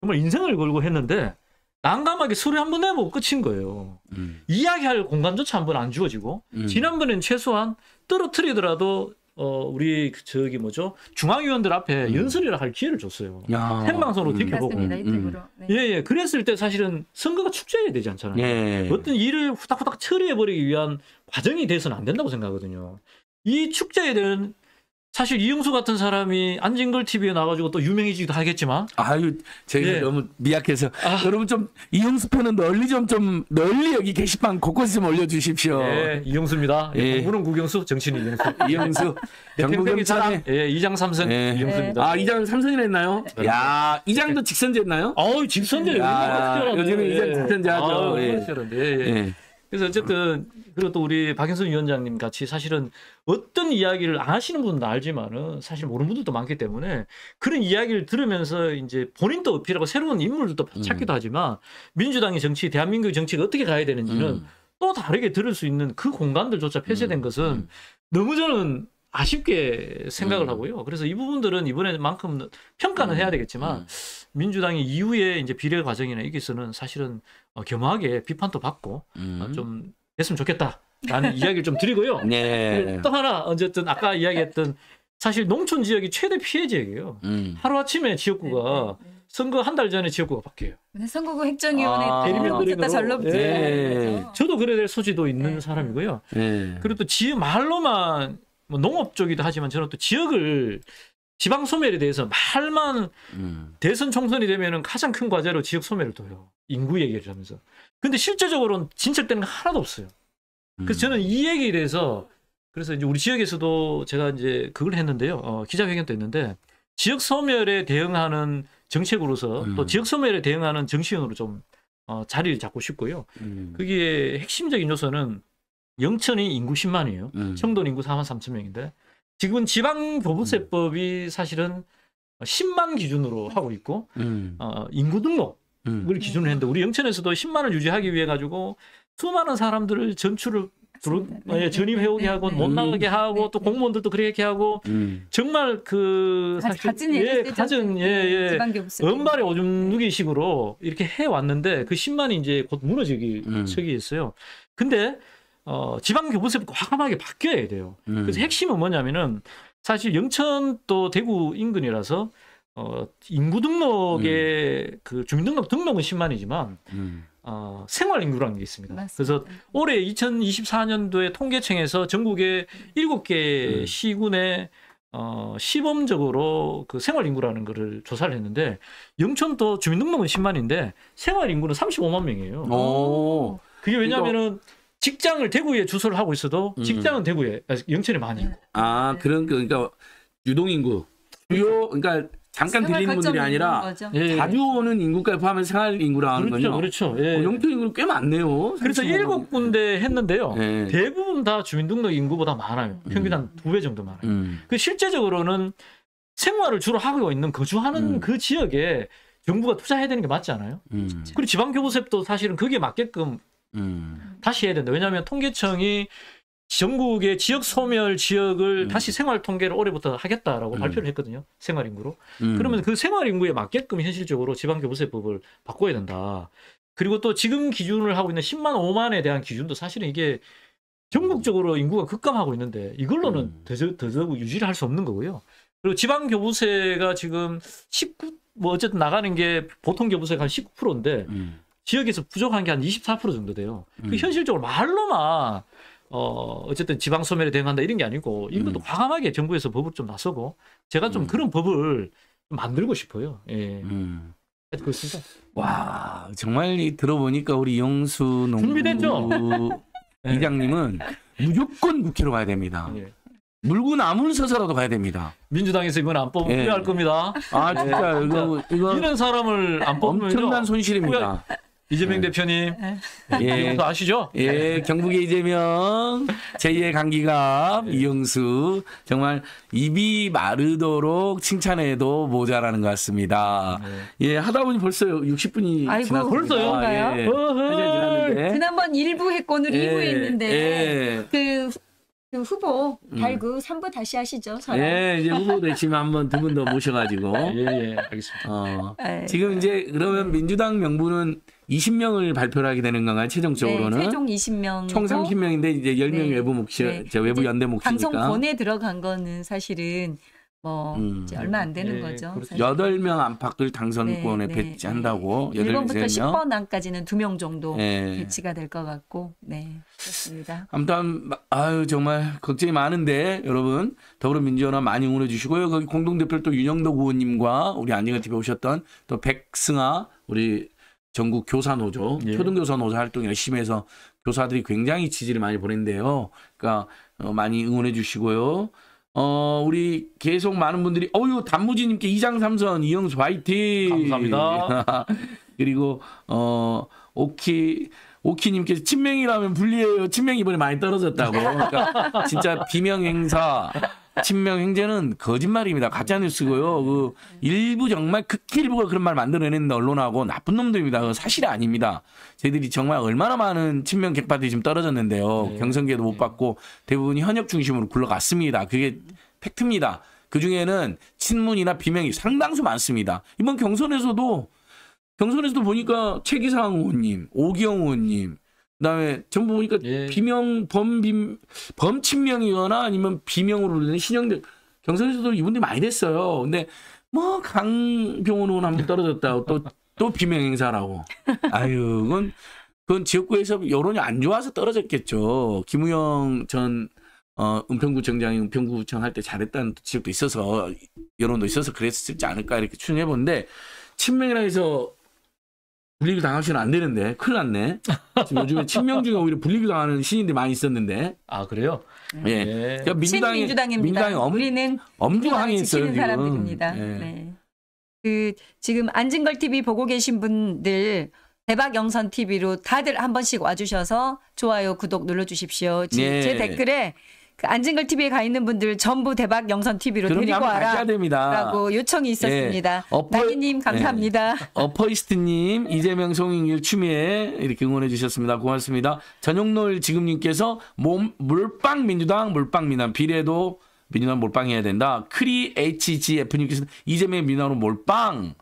정말 인생을 걸고 했는데 난감하게 수리 한번 해보 끝인 거예요. 음. 이야기할 공간조차 한 번 안 주어지고 음. 지난번엔 최소한 떨어뜨리더라도 어 우리 그 저기 뭐죠 중앙위원들 앞에 음. 연설이라 할 기회를 줬어요. 야. 생방송으로 지켜보고. 음. 맞습니다. 음. 네. 예, 예. 그랬을 때 사실은 선거가 축제해야 되지 않잖아요. 예. 어떤 일을 후딱후딱 처리해버리기 위한 과정이 돼서는 안 된다고 생각하거든요. 이 축제에 대한 사실 이용수 같은 사람이 안진걸 TV에 나가지고 와또 유명해지기도 하겠지만. 아유, 제가 예. 너무 미약해서. 아. 여러분 좀 이용수 편은 널리 좀, 좀 널리 여기 게시판 곳곳에 좀 올려주십시오. 예, 이용수입니다. 예, 예. 공부는 구경수, 정신이 이용수. 이용수. 경북이 사람. 예, 이장 삼선 예. 이용수입니다. 아, 이장 삼선이라 했나요? 네. 야, 이장도 직선제했나요 어우, 직선제. 요즘은 이장 예. 직선제죠. 예. 하 예. 예. 예. 그래서 어쨌든 그리고 또 우리 박현선 위원장님 같이 사실은 어떤 이야기를 안 하시는 분도 알지만은 사실 모르는 분들도 많기 때문에 그런 이야기를 들으면서 이제 본인도 어필하고 새로운 인물들도 음. 찾기도 하지만 민주당의 정치, 대한민국의 정치가 어떻게 가야 되는지는 음. 또 다르게 들을 수 있는 그 공간들조차 폐쇄된 음. 것은 음. 너무 저는 아쉽게 생각을 하고요. 그래서 이 부분들은 이번에만큼 평가는 해야 되겠지만 민주당이 이후에 이제 비례 과정이나 이기서는 사실은 어, 겸허하게 비판도 받고 어, 음. 어, 좀 됐으면 좋겠다라는 이야기를 좀 드리고요. 네. 또 하나 어쨌든 아까 이야기했던 사실 농촌 지역이 최대 피해 지역이에요. 음. 하루 아침에 지역구가 네. 네, 네. 선거 한 달 전에 지역구가 바뀌어요. 네, 선거구 획정위원회 그 아, 대리면다 잘로부터. 저도 그래야 될 소지도 있는 네. 사람이고요. 네. 그리고 또 지역 말로만 뭐 농업 쪽이기도 하지만 저는 또 지역을 지방 소멸에 대해서 말만 음. 대선 총선이 되면은 가장 큰 과제로 지역 소멸을 둬요. 인구 얘기를 하면서. 근데 실제적으로는 진척되는 거 하나도 없어요. 그래서 음. 저는 이 얘기에 대해서 그래서 이제 우리 지역에서도 제가 이제 그걸 했는데요. 어, 기자회견도 했는데 지역 소멸에 대응하는 정책으로서 음. 또 지역 소멸에 대응하는 정치인으로 좀 어, 자리를 잡고 싶고요. 음. 그게 핵심적인 요소는 영천이 인구 10만이에요. 음. 청도 인구 4만 3천 명인데 지금 지방보부세법이 음. 사실은 10만 기준으로 하고 있고 음. 어, 인구 등록을 음. 기준으로 했는데 우리 영천에서도 10만을 유지하기 위해 가지고 수많은 사람들을 전출을 들어, 네, 네, 예, 네 전입해오게 네, 하고 네, 못 나가게 음. 하고 네, 또 공무원들도 그렇게 하고 음. 정말 그 사실 가진 예 가진 예예 예, 은발의 예. 오줌 누기식으로 이렇게 해왔는데 그 10만이 이제 곧 무너지기 음. 척이 있어요. 근데 어, 지방교부세가 과감하게 바뀌어야 돼요. 음. 그래서 핵심은 뭐냐면은 사실 영천 또 대구 인근이라서 어, 인구 등록에 음. 그 주민등록 등록은 10만이지만 음. 어, 생활 인구라는 게 있습니다. 맞습니다. 그래서 네. 올해 2024년도에 통계청에서 전국의 7개 음. 시군에 어, 시범적으로 그 생활 인구라는 거를 조사를 했는데 영천또 주민등록은 10만인데 생활 인구는 35만 명이에요. 오. 그게 왜냐면은 그러 그러니까 직장을 대구에 주소를 하고 있어도 음. 직장은 대구에 영천에 많이 있고. 아 네. 그런 그러니까 유동인구 주요 그러니까 잠깐 들리는 분들이 아니라 예. 자주 오는 인구까지 포함해서 생활 인구라는 그렇죠, 거죠. 그렇죠. 예. 어, 예. 영토 인구 꽤 많네요. 그래서 일곱 군데 했는데요. 예. 대부분 다 주민등록 인구보다 많아요. 음. 평균 음. 한두 배 정도 많아요. 음. 그 실제적으로는 생활을 주로 하고 있는 거주하는 음. 그 지역에 정부가 투자해야 되는 게 맞지 않아요? 음. 그렇죠. 그리고 지방교부세도 사실은 그게 맞게끔 음. 다시 해야 된다. 왜냐하면 통계청이 전국의 지역 소멸 지역을 음. 다시 생활 통계를 올해부터 하겠다라고 음. 발표를 했거든요. 생활 인구로. 음. 그러면 그 생활 인구에 맞게끔 현실적으로 지방교부세법을 바꿔야 된다. 그리고 또 지금 기준을 하고 있는 10만 5만에 대한 기준도 사실은 이게 전국적으로 인구가 급감하고 있는데 이걸로는 더더욱 음. 더 유지를 할 수 없는 거고요. 그리고 지방교부세가 지금 19, 뭐 어쨌든 나가는 게 보통 교부세가 한 19%인데 음. 지역에서 부족한 게 한 24% 정도 돼요. 그 음. 그 현실적으로 말로만 어 어쨌든 지방 소멸에 대응한다 이런 게 아니고 이것도 음. 과감하게 정부에서 법을 좀 나서고 제가 좀 음. 그런 법을 만들고 싶어요. 예. 음. 그렇습니다. 와 정말 들어보니까 우리 영수 농구 이장님은 예. 무조건 국회로 가야 됩니다. 예. 물고 나무를 서서라도 가야 됩니다. 민주당에서 이건 안 뽑으면 예. 할 겁니다. 아 진짜, 예. 이거, 이거 이런 사람을 안 뽑으면 엄청난 손실입니다. 이재명 네. 대표님. 네. 예. 예. 아시죠? 예. 경북의 이재명, 제2의 강기갑, 예. 이영수. 정말 입이 마르도록 칭찬해도 모자라는 것 같습니다. 네. 예. 하다 보니 벌써 60분이 아이고, 지났습니 벌써요? 아, 예. 지난번 1부 했고 오늘 예. 2부 했는데 예. 그그 후보 달구 음. 3부 그 다시 하시죠. 저랑. 예, 이제 후보 되시면 한 번 두 분 더 모셔가지고. 예, 예, 알겠습니다. 어, 예. 지금 이제 그러면 민주당 명부는 20명을 발표를 하게 되는 건가요? 최종적으로는? 네, 최종 20명. 총 30명인데 이제 10명 네. 외부 목이 네. 외부 연대 목이니까 방송권에 들어간 거는 사실은 뭐 음. 이제 얼마 안 되는 네, 거죠. 그렇죠. 여덟 명 안팎을 당선권에 네, 네. 배치한다고. 네. 1번부터 10번 안까지는 두 명 정도 네. 배치가 될 것 같고. 네. 그렇습니다. 아무튼 아유 정말 걱정이 많은데 여러분 더불어민주연합 많이 응원해 주시고요. 거기 공동대표 또 윤영덕 의원님과 우리 안녕하 TV 오셨던 또 백승아 우리 전국 교사노조 예. 초등교사노조 활동 열심히 해서 교사들이 굉장히 지지를 많이 보낸대요. 그러니까 어, 많이 응원해 주시고요. 어, 우리 계속 많은 분들이, 어유 단무지님께 이장 삼선, 이영수 화이팅! 감사합니다. 그리고, 어, 오키, 오키님께서 친명이라면 불리해요. 친명이 이번에 많이 떨어졌다고. 그러니까 진짜 비명 행사. 친명 행제는 거짓말입니다. 가짜 뉴스고요. 그 일부 정말 극히 일부가 그런 말 만들어내는 언론하고 나쁜 놈들입니다. 그 사실이 아닙니다. 저희들이 정말 얼마나 많은 친명 객파들이 지금 떨어졌는데요. 네. 경선계도 못 네. 받고 대부분이 현역 중심으로 굴러갔습니다. 그게 팩트입니다. 그 중에는 친문이나 비명이 상당수 많습니다. 이번 경선에서도 경선에서도 보니까 최기상 의원님, 오기영 의원님, 그다음에 전부 보니까 예. 비명 범빔 범친명이거나 아니면 비명으로 되는 신형들 경선에서도 이분들이 많이 됐어요. 근데 뭐 강병원 의원 한번 떨어졌다고 또 또 비명 행사라고. 아유, 그건 그건 지역구에서 여론이 안 좋아서 떨어졌겠죠. 김우영 전 어, 은평구청장이 은평구청 할 때 잘했다는 지역도 있어서 여론도 있어서 그랬을지 않을까 이렇게 추정해 본데 친명이라 해서 불리기 당하시면 안 되는데 큰일 났네. 지금 요즘에 친명주가 오히려 불리기 당하는 시인들이 많이 있었는데. 아 그래요? 예. 네. 민주당이 민주당입니다. 민주당이 엄, 우리는 엄중하게 있어 사람들입니다. 네. 네. 그 지금 안진걸 TV 보고 계신 분들 대박 영선 TV로 다들 한 번씩 와주셔서 좋아요 구독 눌러주십시오. 지금 네. 제 댓글에 그 안진걸 TV에 가 있는 분들 전부 대박 영선 TV로 데리고 와라. 라고 요청이 있었습니다. 예. 어퍼, 나기님 감사합니다. 예. 어퍼이스트님 이재명 송영길 추미애 이렇게 응원해 주셨습니다. 고맙습니다. 전용놀 지금님께서 몸 물빵 민주당 물빵 민남 비례도 민주당 몰빵해야 된다. 크리 h g f 님께서 이재명 민주당으로 몰빵.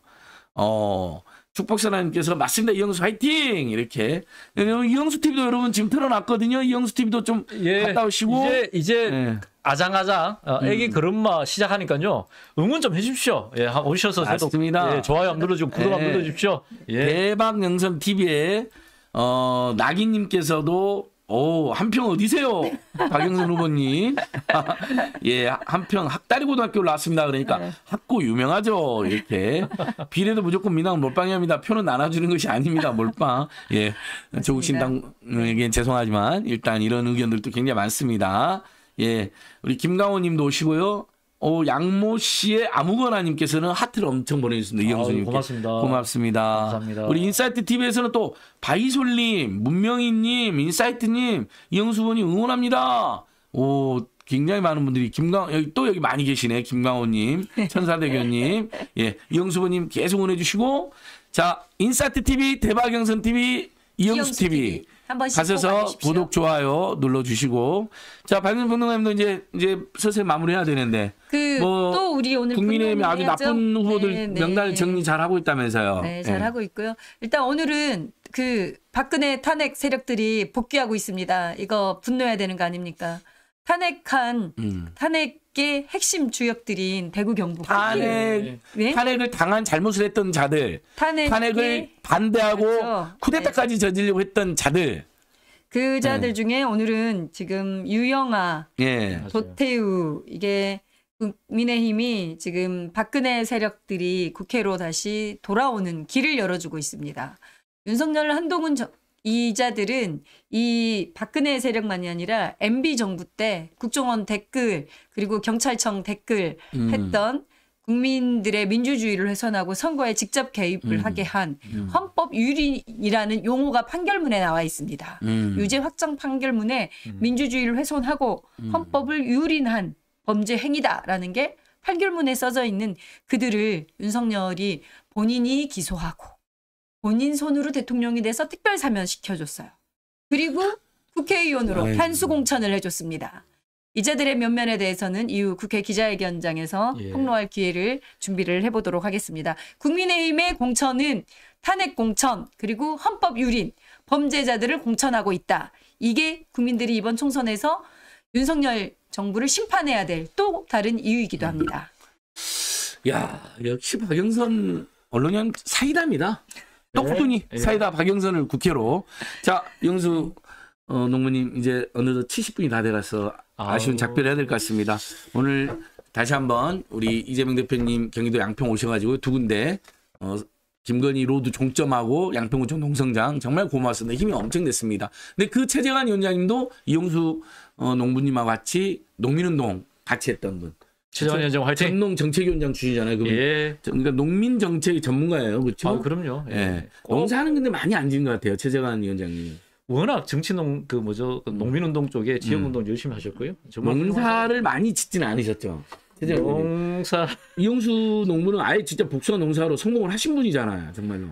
어 축복사님께서 맞습니다. 이영수 화이팅! 이렇게. 네, 어, 이영수 TV도 여러분 지금 틀어놨거든요. 이영수 TV도 좀 예, 갔다 오시고. 이제, 이제 예. 아장아장 어, 음. 애기 그름마 시작하니까요. 응원 좀 해주십시오. 예, 오셔서 맞습니다. 예, 좋아요 안 눌러주고 구독 예. 안 눌러주십시오. 예. 대박 영선 TV에 어, 나기님께서도 오, 어, 한평 어디세요? 네. 박영선 후보님. 예, 한평 학다리 고등학교를 나왔습니다. 그러니까 네. 학고 유명하죠. 이렇게. 비례도 무조건 민항 몰빵입니다. 이 표는 나눠주는 것이 아닙니다. 몰빵. 예. 조국신당에게 죄송하지만 일단 이런 의견들도 굉장히 많습니다. 예. 우리 김강호 님도 오시고요. 어, 양모 씨의 아무거나님께서는 하트를 엄청 보내주셨습니다. 이영수님. 고맙습니다. 고맙습니다. 감사합니다. 우리 인사이트 TV에서는 또 바이솔님, 문명희님, 인사이트님, 이영수님 응원합니다. 오, 굉장히 많은 분들이 김광 여기 또 여기 많이 계시네 김광호님 네. 천사대교님 예 이영수부님 계속 응원해주시고 자 인사트 이 TV 대박영선 TV 이영수, 이영수 TV, TV. 한번 가셔서 구독 좋아요 눌러 주시고 자 박윤 분노님도 이제 이제 슬슬 마무리해야 되는데 그뭐 우리 오늘 국민의힘이 아주 해야 나쁜 후보들 네, 네. 명단을 정리 잘 하고 있다면서요. 네, 예. 잘 하고 있고요. 일단 오늘은 그 박근혜 탄핵 세력들이 복귀하고 있습니다. 이거 분노해야 되는 거 아닙니까? 탄핵한 음. 탄핵의 핵심 주역들인 대구 경북 탄핵 네. 네? 탄핵을 당한 잘못을 했던 자들 탄핵 을 반대하고 그렇죠. 쿠데타까지 네. 저지려고 했던 자들 그 자들 네. 중에 오늘은 지금 유영아, 예. 도태우 이게 국민의힘이 지금 박근혜 세력들이 국회로 다시 돌아오는 길을 열어주고 있습니다. 윤석열 한동훈 이자들은 이 박근혜 세력만이 아니라 MB 정부 때 국정원 댓글 그리고 경찰청 댓글 음. 했던 국민들의 민주주의를 훼손하고 선거에 직접 개입을 음. 하게 한 음. 헌법 유린이라는 용어가 판결문에 나와 있습니다. 음. 유죄 확정 판결문에 음. 민주주의를 훼손하고 음. 헌법을 유린한 범죄 행위다라는 게 판결문에 써져 있는 그들을 윤석열이 본인이 기소하고 본인 손으로 대통령이 돼서 특별 사면 시켜줬어요. 그리고 국회의원으로 아이고. 편수 공천을 해줬습니다. 이자들의 면면에 대해서는 이후 국회 기자회견장에서 예. 폭로할 기회를 준비를 해보도록 하겠습니다. 국민의힘의 공천은 탄핵 공천 그리고 헌법 유린 범죄자들을 공천하고 있다. 이게 국민들이 이번 총선에서 윤석열 정부를 심판해야 될 또 다른 이유이기도 합니다. 야 역시 박영선 언론연 사이다입니다. 똑순이 네. 예. 사이다 박영선을 국회로. 자, 영수 어, 농부님 이제 어느덧 70분이 다 돼가서 아쉬운 작별해야 될 것 같습니다. 오늘 다시 한번 우리 이재명 대표님 경기도 양평 오셔가지고 두 군데 어, 김건희 로드 종점하고 양평구청 농성장 정말 고마웠습니다. 힘이 엄청 됐습니다. 근데 그 최재관 위원장님도 이용수 어, 농부님하고 같이 농민운동 같이 했던 분. 최정환 위원장 화이팅. 전농 정책위원장 출신이잖아요. 그분. 예. 그러니까 농민 정책 전문가예요, 그렇죠? 아, 그럼요. 예. 예. 농사는 하 근데 많이 안 지은 것 같아요, 최정환 위원장님. 워낙 정치농 그 뭐죠 그 음. 농민운동 쪽에 지역운동 음. 열심히 하셨고요. 농사를 많이 짓지는 않으셨죠. 최정환 농사. 이용수 농부는 아예 진짜 복수아 농사로 성공을 하신 분이잖아요, 정말로.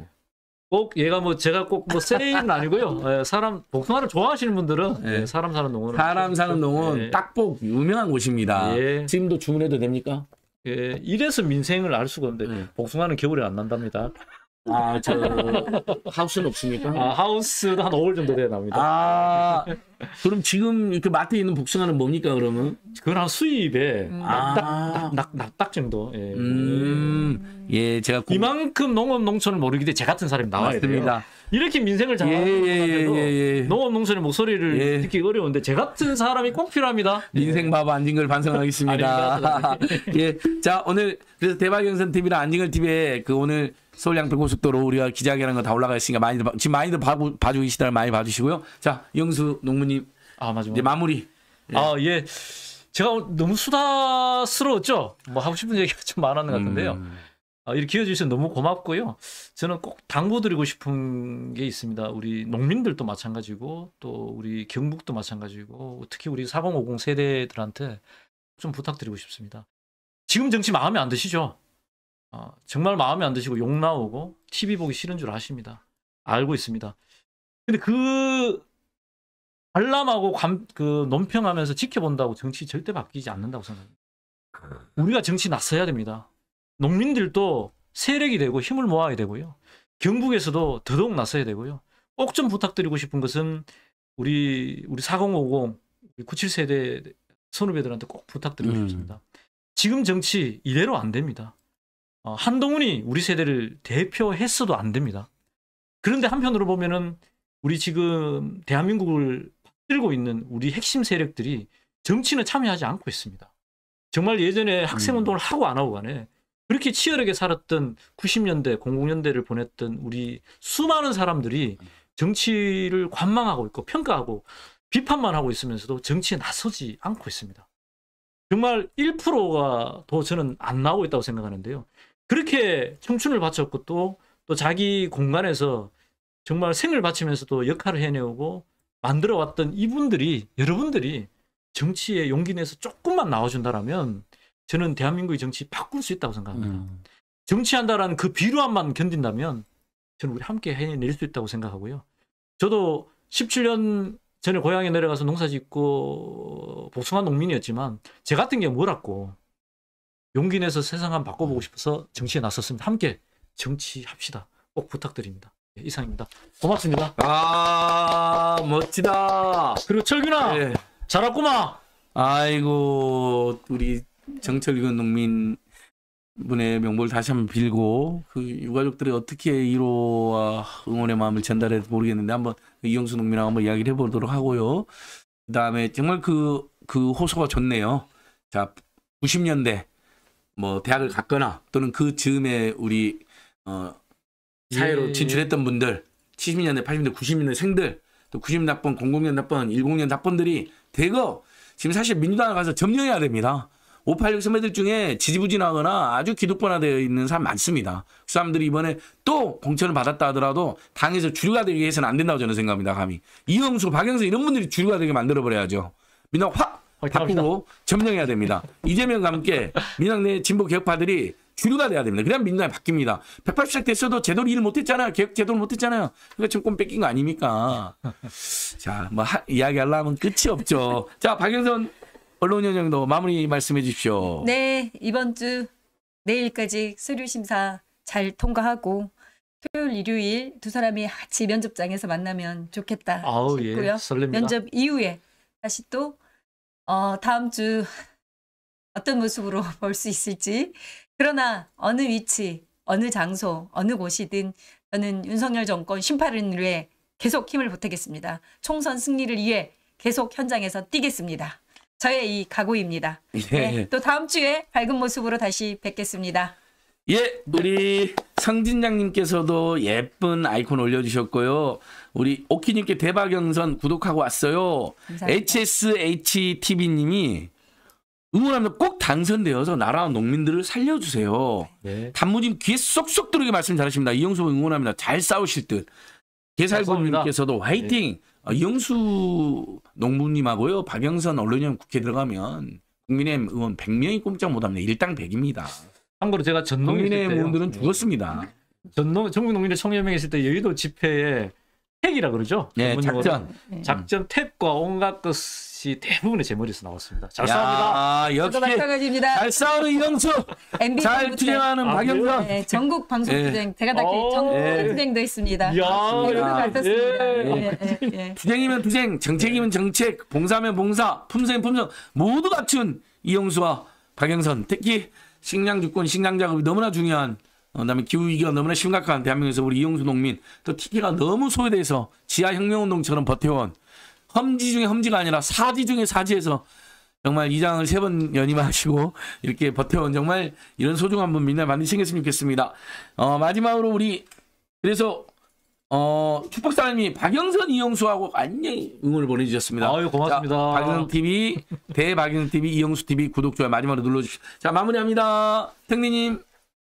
꼭 얘가 뭐 제가 꼭 뭐 세인 아니고요. 예, 사람 복숭아를 좋아하시는 분들은 예, 예 사람 사는 농원 사람 사는 농원 예. 딱복 유명한 곳입니다. 예. 지금도 주문해도 됩니까? 예, 이래서 민생을 알 수가 없는데 예. 복숭아는 겨울에 안 난답니다. 아, 아 저 하우스는 없습니까? 아, 하우스도 한 5월 정도 돼야 나옵니다. 아, 그럼 지금 이렇게 그 마트에 있는 복숭아는 뭡니까, 그러면? 그건 한 수입에 음. 낙딱, 아. 낙, 낙, 딱 정도. 예. 음, 예, 제가. 공... 이만큼 농업 농촌을 모르기 때문에 제 같은 사람이 나와야 맞습니다. 이렇게 민생을 예, 잘하는 예, 예, 예, 예, 농업 농촌의 목소리를 예. 듣기 어려운데 제 같은 사람이 꼭 필요합니다. 민생 바 안진걸 반성하겠습니다. 예, 자 오늘 그래서 대박영선 TV랑 안진걸 TV에 그 오늘 서울 양평고속도로 우리가 기자회견한 거다 올라가 있으니까 많이들 봐, 지금 많이들 봐, 봐주시다면 많이 봐주시고요. 자 영수 농무님 아 맞아 이제 마무리. 예. 아 예. 제가 너무 수다스러웠죠. 뭐 하고 싶은 얘기가 좀 많았는 것 같은데요. 음. 아, 이렇게 이어주셔서 너무 고맙고요. 저는 꼭 당부드리고 싶은 게 있습니다. 우리 농민들도 마찬가지고 또 우리 경북도 마찬가지고 특히 우리 4050 세대들한테 좀 부탁드리고 싶습니다. 지금 정치 마음에 안 드시죠? 어, 정말 마음에 안 드시고 욕 나오고 TV 보기 싫은 줄 아십니다. 알고 있습니다. 근데 그 관람하고 관, 그 논평하면서 지켜본다고 정치 절대 바뀌지 않는다고 생각합니다. 우리가 정치 나서야 됩니다. 농민들도 세력이 되고 힘을 모아야 되고요. 경북에서도 더더욱 나서야 되고요. 꼭 좀 부탁드리고 싶은 것은 우리 우리 4050 97세대 선후배들한테 꼭 부탁드리고 음. 싶습니다. 지금 정치 이대로 안 됩니다. 어, 한동훈이 우리 세대를 대표했어도 안 됩니다. 그런데 한편으로 보면은 우리 지금 대한민국을 들고 있는 우리 핵심 세력들이 정치는 참여하지 않고 있습니다. 정말 예전에 학생 음. 운동을 하고 안 하고 간에 그렇게 치열하게 살았던 90년대, 00년대를 보냈던 우리 수많은 사람들이 정치를 관망하고 있고 평가하고 비판만 하고 있으면서도 정치에 나서지 않고 있습니다. 정말 1%가 더 저는 안 나오고 있다고 생각하는데요. 그렇게 청춘을 바쳤고 또, 또 자기 공간에서 정말 생을 바치면서도 역할을 해내고 만들어왔던 이분들이, 여러분들이 정치에 용기 내서 조금만 나와준다라면 저는 대한민국의 정치 바꿀 수 있다고 생각합니다. 음. 정치한다라는 그 비루함만 견딘다면 저는 우리 함께 해낼 수 있다고 생각하고요. 저도 17년 전에 고향에 내려가서 농사 짓고 복숭아 농민이었지만 제 같은 게우몰고 용기 내서 세상 한번 바꿔보고 음. 싶어서 정치에 나섰습니다. 함께 정치합시다. 꼭 부탁드립니다. 네, 이상입니다. 고맙습니다. 아 멋지다. 그리고 철균아 네. 예. 잘 왔구만. 아이고 우리 정철균 농민 분의 명복을 다시 한번 빌고 그 유가족들이 어떻게 이로와 응원의 마음을 전달해도 모르겠는데 한번 이영수 농민하고 한번 이야기를 해보도록 하고요. 그다음에 정말 그그 그 호소가 좋네요. 자 90년대 뭐 대학을 갔거나 또는 그 즈음에 우리 어 사회로 예. 진출했던 분들 70년대, 80년대, 90년대 생들 또9 0년학번0 0년학번1 0년학번들이 대거 지금 사실 민주당을 가서 점령해야 됩니다. 586 선배들 중에 지지부진하거나 아주 기득권화되어 있는 사람 많습니다. 그 사람들이 이번에 또 공천을 받았다 하더라도 당에서 주류가 되기 위해서는 안 된다고 저는 생각합니다. 감히. 이영수, 박영수 이런 분들이 주류가 되게 만들어버려야죠. 민당 확 바꾸고 어, 점령해야 됩니다. 이재명과 함께 민당 내 진보 개혁파들이 주류가 돼야 됩니다. 그래야 민당이 바뀝니다. 180석 됐어도 제대로 일 못했잖아요. 개혁 제도를 못했잖아요. 그러니까 정권 뺏긴 거 아닙니까? 자, 뭐 하, 이야기하려면 끝이 없죠. 자, 박영선 언론위장도 마무리 말씀해 주십시오. 네, 이번 주 내일까지 서류 심사 잘 통과하고 토요일, 일요일 두 사람이 같이 면접장에서 만나면 좋겠다 아우, 예, 싶고요. 예, 설렙니다. 면접 이후에 다시 또 어, 다음 주 어떤 모습으로 볼 수 있을지 그러나 어느 위치, 어느 장소, 어느 곳이든 저는 윤석열 정권 심판을 위해 계속 힘을 보태겠습니다. 총선 승리를 위해 계속 현장에서 뛰겠습니다. 저의 이 각오입니다. 예. 네, 또 다음 주에 밝은 모습으로 다시 뵙겠습니다. 예, 우리 성진장님께서도 예쁜 아이콘 올려주셨고요. 우리 오키님께 대박영선 구독하고 왔어요. 감사합니다. HSHTV님이 응원하면 꼭 당선되어서 나라 농민들을 살려주세요. 네. 단무님 귀에 쏙쏙 들어게 말씀 잘하십니다. 이영수 응원합니다. 잘 싸우실 듯. 개살구님께서도 화이팅! 네. 어, 이영수 농부님하고요. 박영선 언론위 국회 들어가면 국민의힘 의원 100명이 꼼짝 못합니다. 일당 100입니다. 참고로 제가 전농민의 의원들은 죽었습니다. 전농, 전국 농민의 청년회 있을 때 여의도 집회에 택이라 그러죠. 네, 작전. 네. 작전 택과 온갖 것이 대부분의 제 머리에서 나왔습니다. 잘 싸웁니다. 야, 역시 잘 싸우는 이영수. 잘 투쟁하는 아, 박영선. 네, 전국 방송 네. 투쟁 제가 다 어, 전국 예. 투쟁도 있습니다. 이야, 네, 예. 예. 투쟁이면 투쟁, 정책이면 정책, 봉사면 봉사, 품성이면 품성 모두 갖춘 이영수와 박영선 특히 식량 주권, 식량 작업이 너무나 중요한 어, 그다음에 기후 위기가 너무나 심각한 대한민국에서 우리 이용수 농민 또 TK가 너무 소외돼서 지하 혁명운동처럼 버텨온 험지 중에 험지가 아니라 사지 중에 사지에서 정말 이장을 세 번 연임하시고 이렇게 버텨온 정말 이런 소중한 분 민날 많이 챙겼으면 좋겠습니다. 어, 마지막으로 우리 그래서 어, 축복사님이 박영선 이용수하고 안녕히 응원을 보내주셨습니다. 아유, 고맙습니다. 박영선 TV, 대박영선 TV, 이용수 TV 구독, 좋아요 마지막으로 눌러주시오. 자, 마무리합니다. 택리님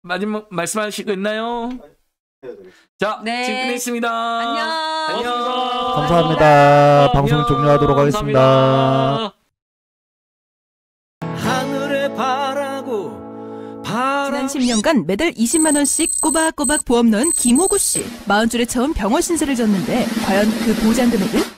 마지막 말씀하실 거 있나요? 자, 네. 지금까지입니다. 안녕. 안녕. 감사합니다. 안녕. 방송 종료하도록 하겠습니다. 하늘에 바라고 지난 10년간 매달 20만 원씩 꼬박꼬박 보험 넣은 김호구 씨. 마흔 줄에 처음 병원 신세를 졌는데 과연 그 보장 금액은?